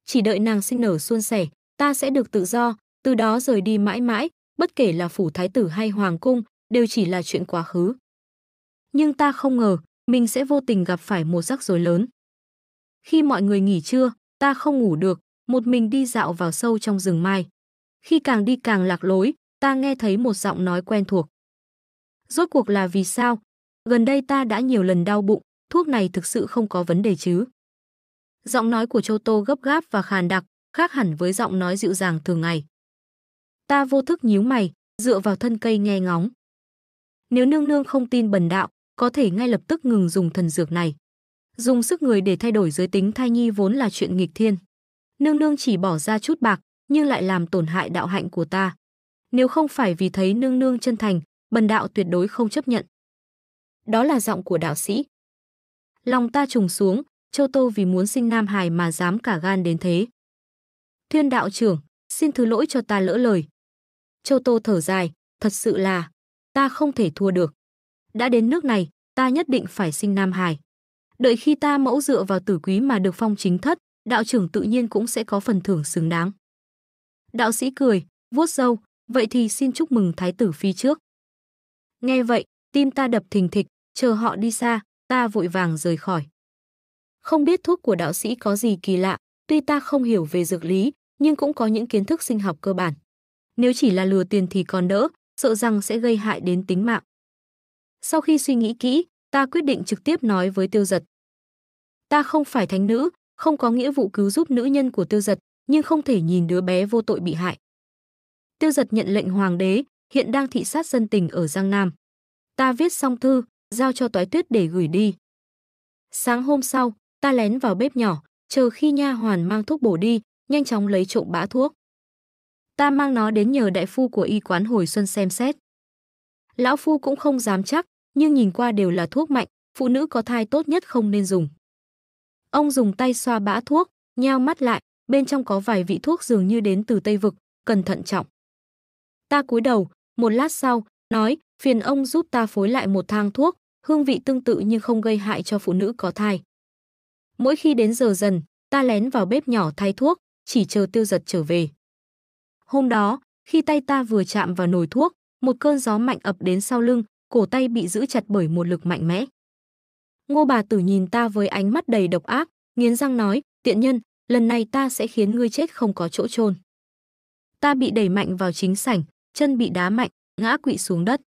Chỉ đợi nàng sinh nở xuân sẻ, ta sẽ được tự do, từ đó rời đi mãi mãi, bất kể là phủ thái tử hay hoàng cung, đều chỉ là chuyện quá khứ. Nhưng ta không ngờ, mình sẽ vô tình gặp phải một rắc rối lớn. Khi mọi người nghỉ trưa, ta không ngủ được, một mình đi dạo vào sâu trong rừng mai. Khi càng đi càng lạc lối, ta nghe thấy một giọng nói quen thuộc. Rốt cuộc là vì sao? Gần đây ta đã nhiều lần đau bụng, thuốc này thực sự không có vấn đề chứ? Giọng nói của Châu Tô gấp gáp và khàn đặc, khác hẳn với giọng nói dịu dàng thường ngày. Ta vô thức nhíu mày, dựa vào thân cây nghe ngóng. Nếu nương nương không tin bần đạo, có thể ngay lập tức ngừng dùng thần dược này. Dùng sức người để thay đổi giới tính thai nhi vốn là chuyện nghịch thiên nương nương chỉ bỏ ra chút bạc, nhưng lại làm tổn hại đạo hạnh của ta. Nếu không phải vì thấy nương nương chân thành, bần đạo tuyệt đối không chấp nhận. Đó là giọng của đạo sĩ. Lòng ta trùng xuống, Châu Tô vì muốn sinh Nam hài mà dám cả gan đến thế. Thuyên đạo trưởng, xin thứ lỗi cho ta lỡ lời. Châu Tô thở dài, thật sự là, ta không thể thua được. Đã đến nước này, ta nhất định phải sinh Nam hài. Đợi khi ta mẫu dựa vào tử quý mà được phong chính thất, đạo trưởng tự nhiên cũng sẽ có phần thưởng xứng đáng. Đạo sĩ cười, vuốt râu, vậy thì xin chúc mừng thái tử phi trước. Nghe vậy, tim ta đập thình thịch, chờ họ đi xa, ta vội vàng rời khỏi. Không biết thuốc của đạo sĩ có gì kỳ lạ, tuy ta không hiểu về dược lý, nhưng cũng có những kiến thức sinh học cơ bản. Nếu chỉ là lừa tiền thì còn đỡ, sợ rằng sẽ gây hại đến tính mạng. Sau khi suy nghĩ kỹ, ta quyết định trực tiếp nói với tiêu giật. Ta không phải thánh nữ, không có nghĩa vụ cứu giúp nữ nhân của tiêu giật, nhưng không thể nhìn đứa bé vô tội bị hại. Tiêu giật nhận lệnh hoàng đế, hiện đang thị sát dân tình ở Giang Nam. Ta viết xong thư, giao cho Toái Tuyết để gửi đi. Sáng hôm sau, ta lén vào bếp nhỏ, chờ khi nha hoàn mang thuốc bổ đi, nhanh chóng lấy trộm bã thuốc. Ta mang nó đến nhờ đại phu của y quán hồi xuân xem xét. Lão phu cũng không dám chắc, nhưng nhìn qua đều là thuốc mạnh, phụ nữ có thai tốt nhất không nên dùng. Ông dùng tay xoa bã thuốc, nheo mắt lại, bên trong có vài vị thuốc dường như đến từ Tây vực, cần thận trọng. Ta cúi đầu, một lát sau, nói, phiền ông giúp ta phối lại một thang thuốc, hương vị tương tự nhưng không gây hại cho phụ nữ có thai. Mỗi khi đến giờ dần, ta lén vào bếp nhỏ thay thuốc, chỉ chờ tiêu giật trở về. Hôm đó, khi tay ta vừa chạm vào nồi thuốc, một cơn gió mạnh ập đến sau lưng, cổ tay bị giữ chặt bởi một lực mạnh mẽ. Ngô bà tử nhìn ta với ánh mắt đầy độc ác, nghiến răng nói, tiện nhân, lần này ta sẽ khiến ngươi chết không có chỗ chôn. Ta bị đẩy mạnh vào chính sảnh, chân bị đá mạnh, ngã quỵ xuống đất.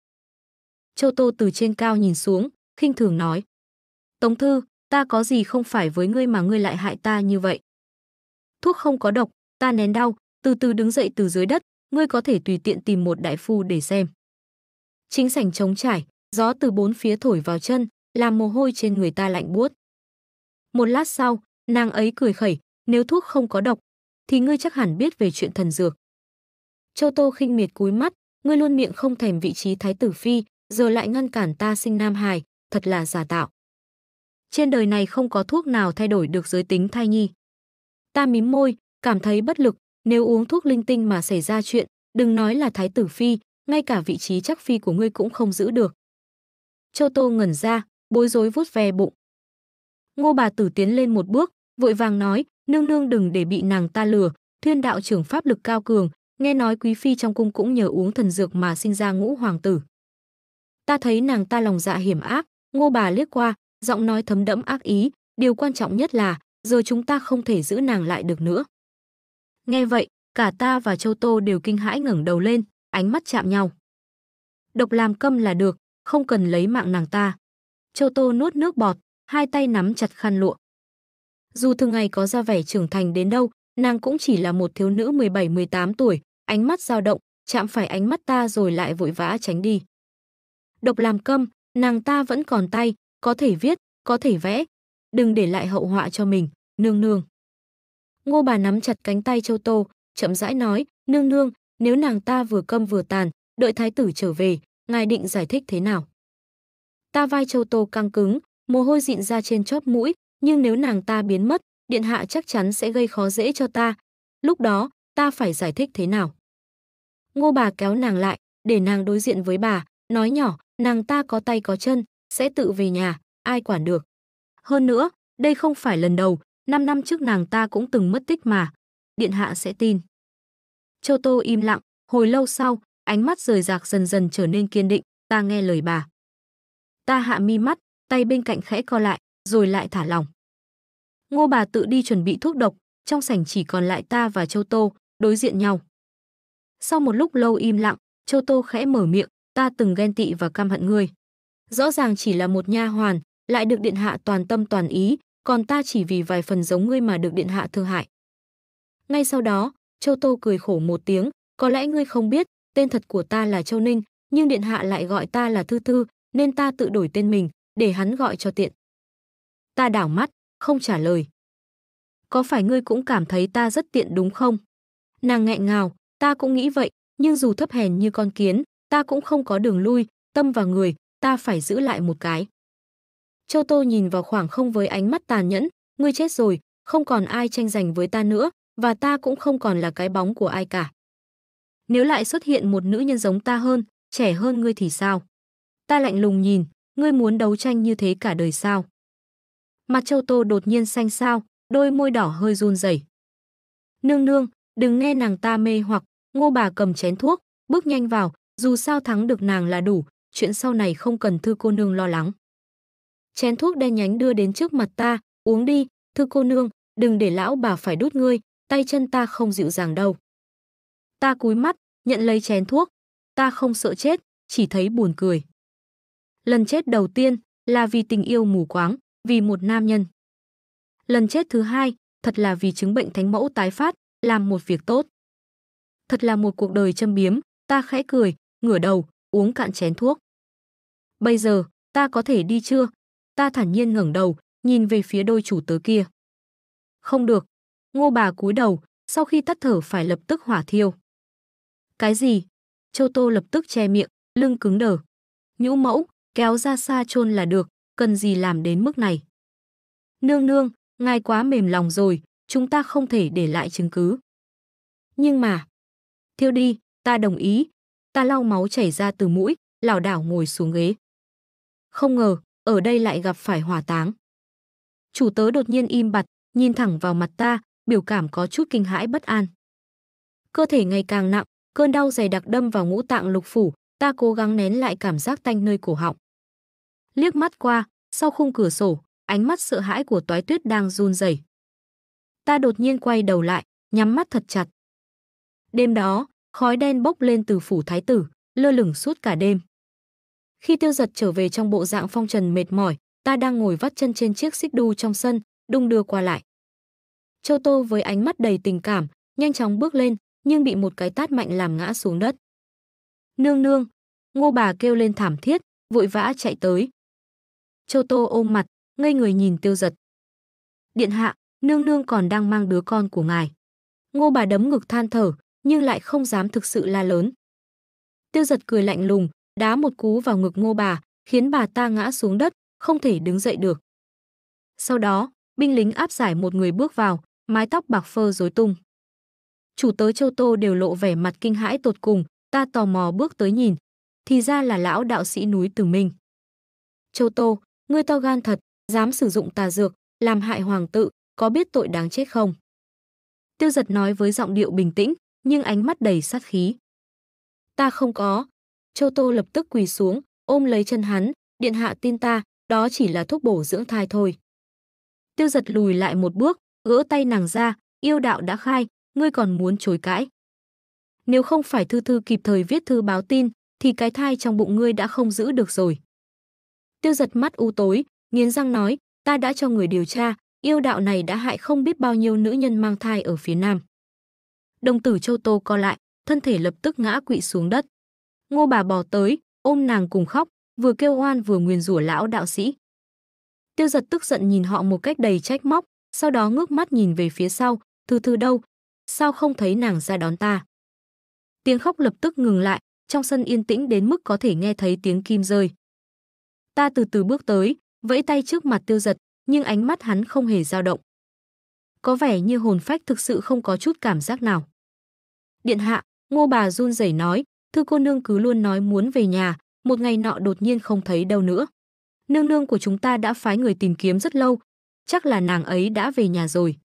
Châu Tô từ trên cao nhìn xuống, khinh thường nói. Tống Thư, ta có gì không phải với ngươi mà ngươi lại hại ta như vậy? Thuốc không có độc, ta nén đau, từ từ đứng dậy từ dưới đất, ngươi có thể tùy tiện tìm một đại phu để xem. Chính sảnh trống trải, gió từ bốn phía thổi vào chân, làm mồ hôi trên người ta lạnh buốt. Một lát sau, nàng ấy cười khẩy, nếu thuốc không có độc, thì ngươi chắc hẳn biết về chuyện thần dược. Châu Tô khinh miệt cúi mắt, ngươi luôn miệng không thèm vị trí thái tử phi, giờ lại ngăn cản ta sinh nam hài, thật là giả tạo. Trên đời này không có thuốc nào thay đổi được giới tính thai nhi. Ta mím môi, cảm thấy bất lực, nếu uống thuốc linh tinh mà xảy ra chuyện, đừng nói là thái tử phi, ngay cả vị trí chắc phi của ngươi cũng không giữ được. Châu Tô ngẩn ra, bối rối vuốt ve bụng. Ngô bà tử tiến lên một bước, vội vàng nói, nương nương đừng để bị nàng ta lừa, Thiên đạo trưởng pháp lực cao cường, nghe nói quý phi trong cung cũng nhờ uống thần dược mà sinh ra ngũ hoàng tử. Ta thấy nàng ta lòng dạ hiểm ác, ngô bà liếc qua, giọng nói thấm đẫm ác ý, điều quan trọng nhất là, giờ chúng ta không thể giữ nàng lại được nữa. Nghe vậy, cả ta và Châu Tô đều kinh hãi ngẩng đầu lên, ánh mắt chạm nhau. Độc làm câm là được, không cần lấy mạng nàng ta. Châu Tô nuốt nước bọt, hai tay nắm chặt khăn lụa. Dù thường ngày có ra vẻ trưởng thành đến đâu, nàng cũng chỉ là một thiếu nữ 17-18 tuổi, ánh mắt dao động, chạm phải ánh mắt ta rồi lại vội vã tránh đi. Độc làm câm, nàng ta vẫn còn tay, có thể viết, có thể vẽ. Đừng để lại hậu họa cho mình, nương nương. Ngô bà nắm chặt cánh tay Châu Tô, chậm rãi nói, nương nương, nếu nàng ta vừa câm vừa tàn, đợi thái tử trở về, ngài định giải thích thế nào? ta vai châu tô căng cứng, mồ hôi dịn ra trên chóp mũi, nhưng nếu nàng ta biến mất, điện hạ chắc chắn sẽ gây khó dễ cho ta. Lúc đó, ta phải giải thích thế nào? Ngô bà kéo nàng lại, để nàng đối diện với bà, nói nhỏ, nàng ta có tay có chân, sẽ tự về nhà, ai quản được. Hơn nữa, đây không phải lần đầu, 5 năm trước nàng ta cũng từng mất tích mà. Điện hạ sẽ tin. Châu Tô im lặng, hồi lâu sau, ánh mắt rời rạc dần dần trở nên kiên định, ta nghe lời bà. Ta hạ mi mắt, tay bên cạnh khẽ co lại, rồi lại thả lỏng. Ngô bà tự đi chuẩn bị thuốc độc, trong sảnh chỉ còn lại ta và Châu Tô, đối diện nhau. Sau một lúc lâu im lặng, Châu Tô khẽ mở miệng, ta từng ghen tị và căm hận ngươi. Rõ ràng chỉ là một nha hoàn, lại được điện hạ toàn tâm toàn ý, còn ta chỉ vì vài phần giống ngươi mà được điện hạ thương hại. Ngay sau đó, Châu Tô cười khổ một tiếng, có lẽ ngươi không biết, tên thật của ta là Châu Ninh, nhưng điện hạ lại gọi ta là Thư Thư, nên ta tự đổi tên mình, để hắn gọi cho tiện. Ta đảo mắt, không trả lời. Có phải ngươi cũng cảm thấy ta rất tiện đúng không? Nàng nghẹn ngào, ta cũng nghĩ vậy, nhưng dù thấp hèn như con kiến, ta cũng không có đường lui, tâm và người, ta phải giữ lại một cái. Châu Tô nhìn vào khoảng không với ánh mắt tàn nhẫn, ngươi chết rồi, không còn ai tranh giành với ta nữa, và ta cũng không còn là cái bóng của ai cả. Nếu lại xuất hiện một nữ nhân giống ta hơn, trẻ hơn ngươi thì sao? Ta lạnh lùng nhìn, ngươi muốn đấu tranh như thế cả đời sao? Mặt châu tô đột nhiên xanh xao, đôi môi đỏ hơi run rẩy. Nương nương, đừng nghe nàng ta mê hoặc, ngô bà cầm chén thuốc, bước nhanh vào, dù sao thắng được nàng là đủ, chuyện sau này không cần thư cô nương lo lắng. Chén thuốc đen nhánh đưa đến trước mặt ta, uống đi, thư cô nương, đừng để lão bà phải đút ngươi, tay chân ta không dịu dàng đâu. Ta cúi mắt, nhận lấy chén thuốc, ta không sợ chết, chỉ thấy buồn cười. Lần chết đầu tiên là vì tình yêu mù quáng, vì một nam nhân. Lần chết thứ hai, thật là vì chứng bệnh thánh mẫu tái phát, làm một việc tốt. Thật là một cuộc đời châm biếm, ta khẽ cười, ngửa đầu, uống cạn chén thuốc. Bây giờ, ta có thể đi chưa? Ta thản nhiên ngẩng đầu, nhìn về phía đôi chủ tớ kia. Không được. Ngô bà cúi đầu, sau khi tắt thở phải lập tức hỏa thiêu. Cái gì? Châu Tô lập tức che miệng, lưng cứng đờ. Nhũ mẫu, kéo ra xa chôn là được, cần gì làm đến mức này. Nương nương, ngài quá mềm lòng rồi, chúng ta không thể để lại chứng cứ. Nhưng mà, thiêu đi, ta đồng ý, ta lau máu chảy ra từ mũi, lảo đảo ngồi xuống ghế. Không ngờ, ở đây lại gặp phải hỏa táng. Chủ tớ đột nhiên im bặt, nhìn thẳng vào mặt ta, biểu cảm có chút kinh hãi bất an. Cơ thể ngày càng nặng, cơn đau dày đặc đâm vào ngũ tạng lục phủ, ta cố gắng nén lại cảm giác tanh nơi cổ họng. Liếc mắt qua, sau khung cửa sổ, ánh mắt sợ hãi của toái tuyết đang run rẩy. Ta đột nhiên quay đầu lại, nhắm mắt thật chặt. Đêm đó, khói đen bốc lên từ phủ thái tử, lơ lửng suốt cả đêm. Khi tiêu giật trở về trong bộ dạng phong trần mệt mỏi, ta đang ngồi vắt chân trên chiếc xích đu trong sân, đung đưa qua lại. Châu Tô với ánh mắt đầy tình cảm, nhanh chóng bước lên, nhưng bị một cái tát mạnh làm ngã xuống đất. Nương nương! Ngô bà kêu lên thảm thiết, vội vã chạy tới. Châu Tô ôm mặt, ngây người nhìn tiêu giật. Điện hạ, nương nương còn đang mang đứa con của ngài. Ngô bà đấm ngực than thở, nhưng lại không dám thực sự la lớn. Tiêu giật cười lạnh lùng, đá một cú vào ngực ngô bà, khiến bà ta ngã xuống đất, không thể đứng dậy được. Sau đó, binh lính áp giải một người bước vào, mái tóc bạc phơ rối tung. Chủ tớ Châu Tô đều lộ vẻ mặt kinh hãi tột cùng, Ta tò mò bước tới nhìn, thì ra là lão đạo sĩ núi Tử Minh. Châu Tô, ngươi to gan thật, dám sử dụng tà dược, làm hại hoàng tự, có biết tội đáng chết không? Tiêu giật nói với giọng điệu bình tĩnh, nhưng ánh mắt đầy sát khí. Ta không có. Châu Tô lập tức quỳ xuống, ôm lấy chân hắn, điện hạ tin ta, đó chỉ là thuốc bổ dưỡng thai thôi. Tiêu giật lùi lại một bước, gỡ tay nàng ra, yêu đạo đã khai, ngươi còn muốn chối cãi. Nếu không phải thư thư kịp thời viết thư báo tin, thì cái thai trong bụng ngươi đã không giữ được rồi. Tiêu giật mắt u tối, nghiến răng nói, ta đã cho người điều tra, yêu đạo này đã hại không biết bao nhiêu nữ nhân mang thai ở phía nam. Đồng tử châu tô co lại, thân thể lập tức ngã quỵ xuống đất. Ngô bà bò tới, ôm nàng cùng khóc, vừa kêu oan vừa nguyền rủa lão đạo sĩ. Tiêu giật tức giận nhìn họ một cách đầy trách móc, sau đó ngước mắt nhìn về phía sau, thư thư đâu, sao không thấy nàng ra đón ta. Tiếng khóc lập tức ngừng lại, trong sân yên tĩnh đến mức có thể nghe thấy tiếng kim rơi. Ta từ từ bước tới, vẫy tay trước mặt tiêu giật, nhưng ánh mắt hắn không hề dao động. Có vẻ như hồn phách thực sự không có chút cảm giác nào. Điện hạ, ngô bà run rẩy nói, thư cô nương cứ luôn nói muốn về nhà, một ngày nọ đột nhiên không thấy đâu nữa. Nương nương của chúng ta đã phái người tìm kiếm rất lâu, chắc là nàng ấy đã về nhà rồi.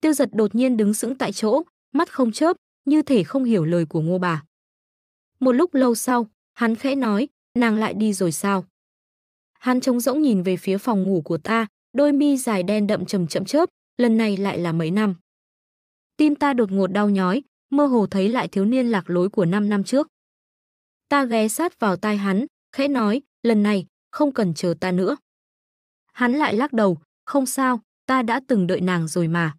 Tiêu giật đột nhiên đứng sững tại chỗ, mắt không chớp, như thể không hiểu lời của ngô bà. Một lúc lâu sau, hắn khẽ nói, nàng lại đi rồi sao? Hắn trống rỗng nhìn về phía phòng ngủ của ta, đôi mi dài đen đậm chầm chậm chớp, lần này lại là mấy năm. Tim ta đột ngột đau nhói, mơ hồ thấy lại thiếu niên lạc lối của 5 năm trước. Ta ghé sát vào tai hắn, khẽ nói, lần này, không cần chờ ta nữa. Hắn lại lắc đầu, không sao, ta đã từng đợi nàng rồi mà.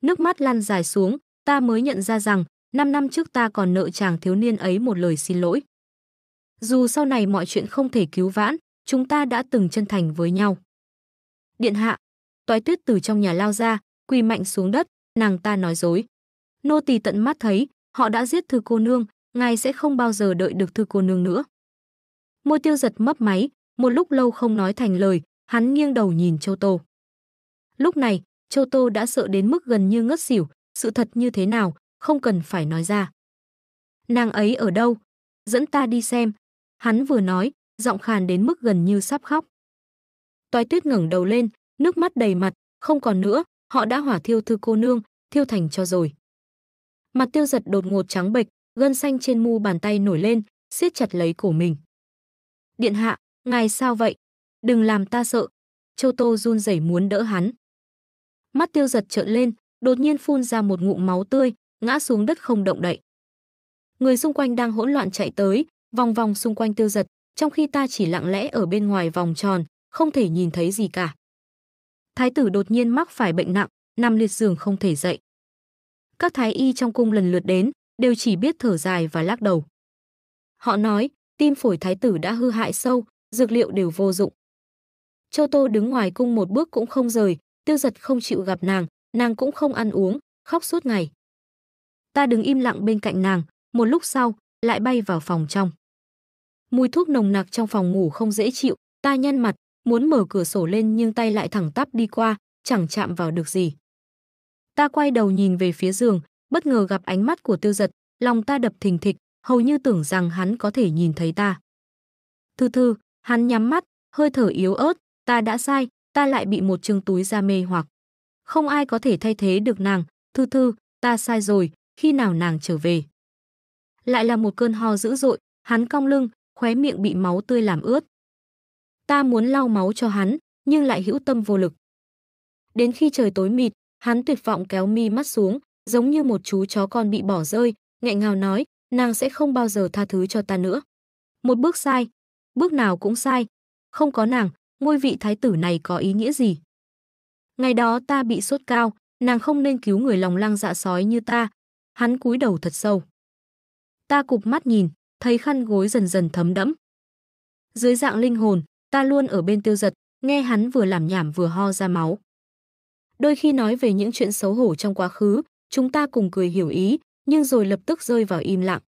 Nước mắt lăn dài xuống, ta mới nhận ra rằng 5 năm trước ta còn nợ chàng thiếu niên ấy một lời xin lỗi. Dù sau này mọi chuyện không thể cứu vãn, chúng ta đã từng chân thành với nhau. Điện hạ, toái tuyết từ trong nhà lao ra, quỳ mạnh xuống đất, nàng ta nói dối. Nô tỳ tận mắt thấy, họ đã giết thư cô nương, ngài sẽ không bao giờ đợi được thư cô nương nữa. Môi tiêu giật mấp máy, một lúc lâu không nói thành lời, hắn nghiêng đầu nhìn Châu Tô. Lúc này, Châu Tô đã sợ đến mức gần như ngất xỉu, sự thật như thế nào, không cần phải nói ra. Nàng ấy ở đâu? Dẫn ta đi xem. Hắn vừa nói, giọng khàn đến mức gần như sắp khóc. Toái tuyết ngẩng đầu lên, nước mắt đầy mặt, không còn nữa, họ đã hỏa thiêu thư cô nương, thiêu thành cho rồi. Mặt tiêu giật đột ngột trắng bệch, gân xanh trên mu bàn tay nổi lên, siết chặt lấy cổ mình. Điện hạ, ngài sao vậy? Đừng làm ta sợ. Châu Tô run rẩy muốn đỡ hắn. Mắt tiêu giật trợn lên, đột nhiên phun ra một ngụm máu tươi, ngã xuống đất không động đậy. Người xung quanh đang hỗn loạn chạy tới, vòng vòng xung quanh tiêu giật, trong khi ta chỉ lặng lẽ ở bên ngoài vòng tròn, không thể nhìn thấy gì cả. Thái tử đột nhiên mắc phải bệnh nặng, nằm liệt giường không thể dậy. Các thái y trong cung lần lượt đến, đều chỉ biết thở dài và lắc đầu. Họ nói, tim phổi thái tử đã hư hại sâu, dược liệu đều vô dụng. Châu Tô đứng ngoài cung một bước cũng không rời, tiêu giật không chịu gặp nàng, nàng cũng không ăn uống, khóc suốt ngày. Ta đứng im lặng bên cạnh nàng, một lúc sau, lại bay vào phòng trong. Mùi thuốc nồng nặc trong phòng ngủ không dễ chịu, ta nhăn mặt, muốn mở cửa sổ lên nhưng tay lại thẳng tắp đi qua, chẳng chạm vào được gì. Ta quay đầu nhìn về phía giường, bất ngờ gặp ánh mắt của tiêu giật, lòng ta đập thình thịch, hầu như tưởng rằng hắn có thể nhìn thấy ta. Thư thư, hắn nhắm mắt, hơi thở yếu ớt, ta đã sai, ta lại bị một chương túi da mê hoặc không ai có thể thay thế được nàng, thư thư, ta sai rồi, khi nào nàng trở về. Lại là một cơn ho dữ dội, hắn cong lưng, khóe miệng bị máu tươi làm ướt. Ta muốn lau máu cho hắn, nhưng lại hữu tâm vô lực. Đến khi trời tối mịt, hắn tuyệt vọng kéo mi mắt xuống, giống như một chú chó con bị bỏ rơi, nghẹn ngào nói, nàng sẽ không bao giờ tha thứ cho ta nữa. Một bước sai, bước nào cũng sai, không có nàng, ngôi vị thái tử này có ý nghĩa gì? Ngày đó ta bị sốt cao, nàng không nên cứu người lòng lang dạ sói như ta. Hắn cúi đầu thật sâu. Ta cụp mắt nhìn, thấy khăn gối dần dần thấm đẫm. Dưới dạng linh hồn, ta luôn ở bên tiêu giật, nghe hắn vừa làm nhảm vừa ho ra máu. Đôi khi nói về những chuyện xấu hổ trong quá khứ, chúng ta cùng cười hiểu ý, nhưng rồi lập tức rơi vào im lặng.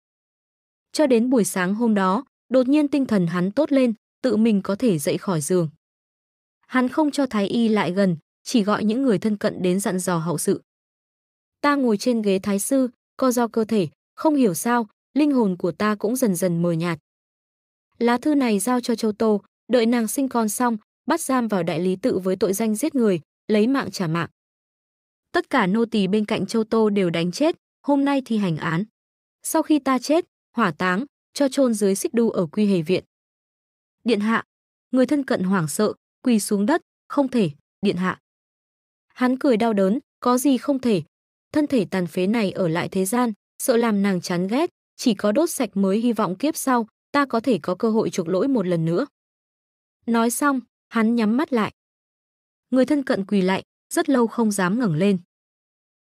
Cho đến buổi sáng hôm đó, đột nhiên tinh thần hắn tốt lên, tự mình có thể dậy khỏi giường. Hắn không cho Thái Y lại gần, chỉ gọi những người thân cận đến dặn dò hậu sự. Ta ngồi trên ghế thái sư, co do cơ thể, không hiểu sao, linh hồn của ta cũng dần dần mờ nhạt. Lá thư này giao cho Châu Tô, đợi nàng sinh con xong, bắt giam vào đại lý tự với tội danh giết người, lấy mạng trả mạng. Tất cả nô tỳ bên cạnh Châu Tô đều đánh chết, hôm nay thi hành án. Sau khi ta chết, hỏa táng, cho chôn dưới xích đu ở quy hề viện. Điện hạ, người thân cận hoảng sợ, quỳ xuống đất, không thể, điện hạ. Hắn cười đau đớn, có gì không thể. Thân thể tàn phế này ở lại thế gian, sợ làm nàng chán ghét, chỉ có đốt sạch mới hy vọng kiếp sau, ta có thể có cơ hội chuộc lỗi một lần nữa. Nói xong, hắn nhắm mắt lại. Người thân cận quỳ lại, rất lâu không dám ngẩng lên.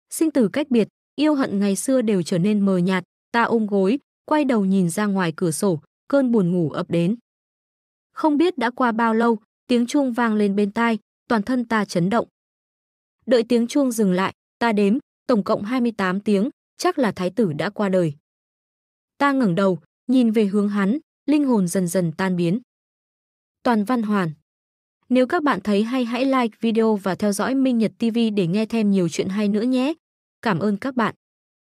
Sinh tử cách biệt, yêu hận ngày xưa đều trở nên mờ nhạt, ta ôm gối, quay đầu nhìn ra ngoài cửa sổ, cơn buồn ngủ ập đến. Không biết đã qua bao lâu, tiếng chuông vang lên bên tai, toàn thân ta chấn động. Đợi tiếng chuông dừng lại, ta đếm, tổng cộng 28 tiếng, chắc là thái tử đã qua đời. Ta ngẩng đầu, nhìn về hướng hắn, linh hồn dần dần tan biến. Toàn Văn Hoàn Nếu các bạn thấy hay hãy like video và theo dõi Minh Nhật TV để nghe thêm nhiều chuyện hay nữa nhé. Cảm ơn các bạn.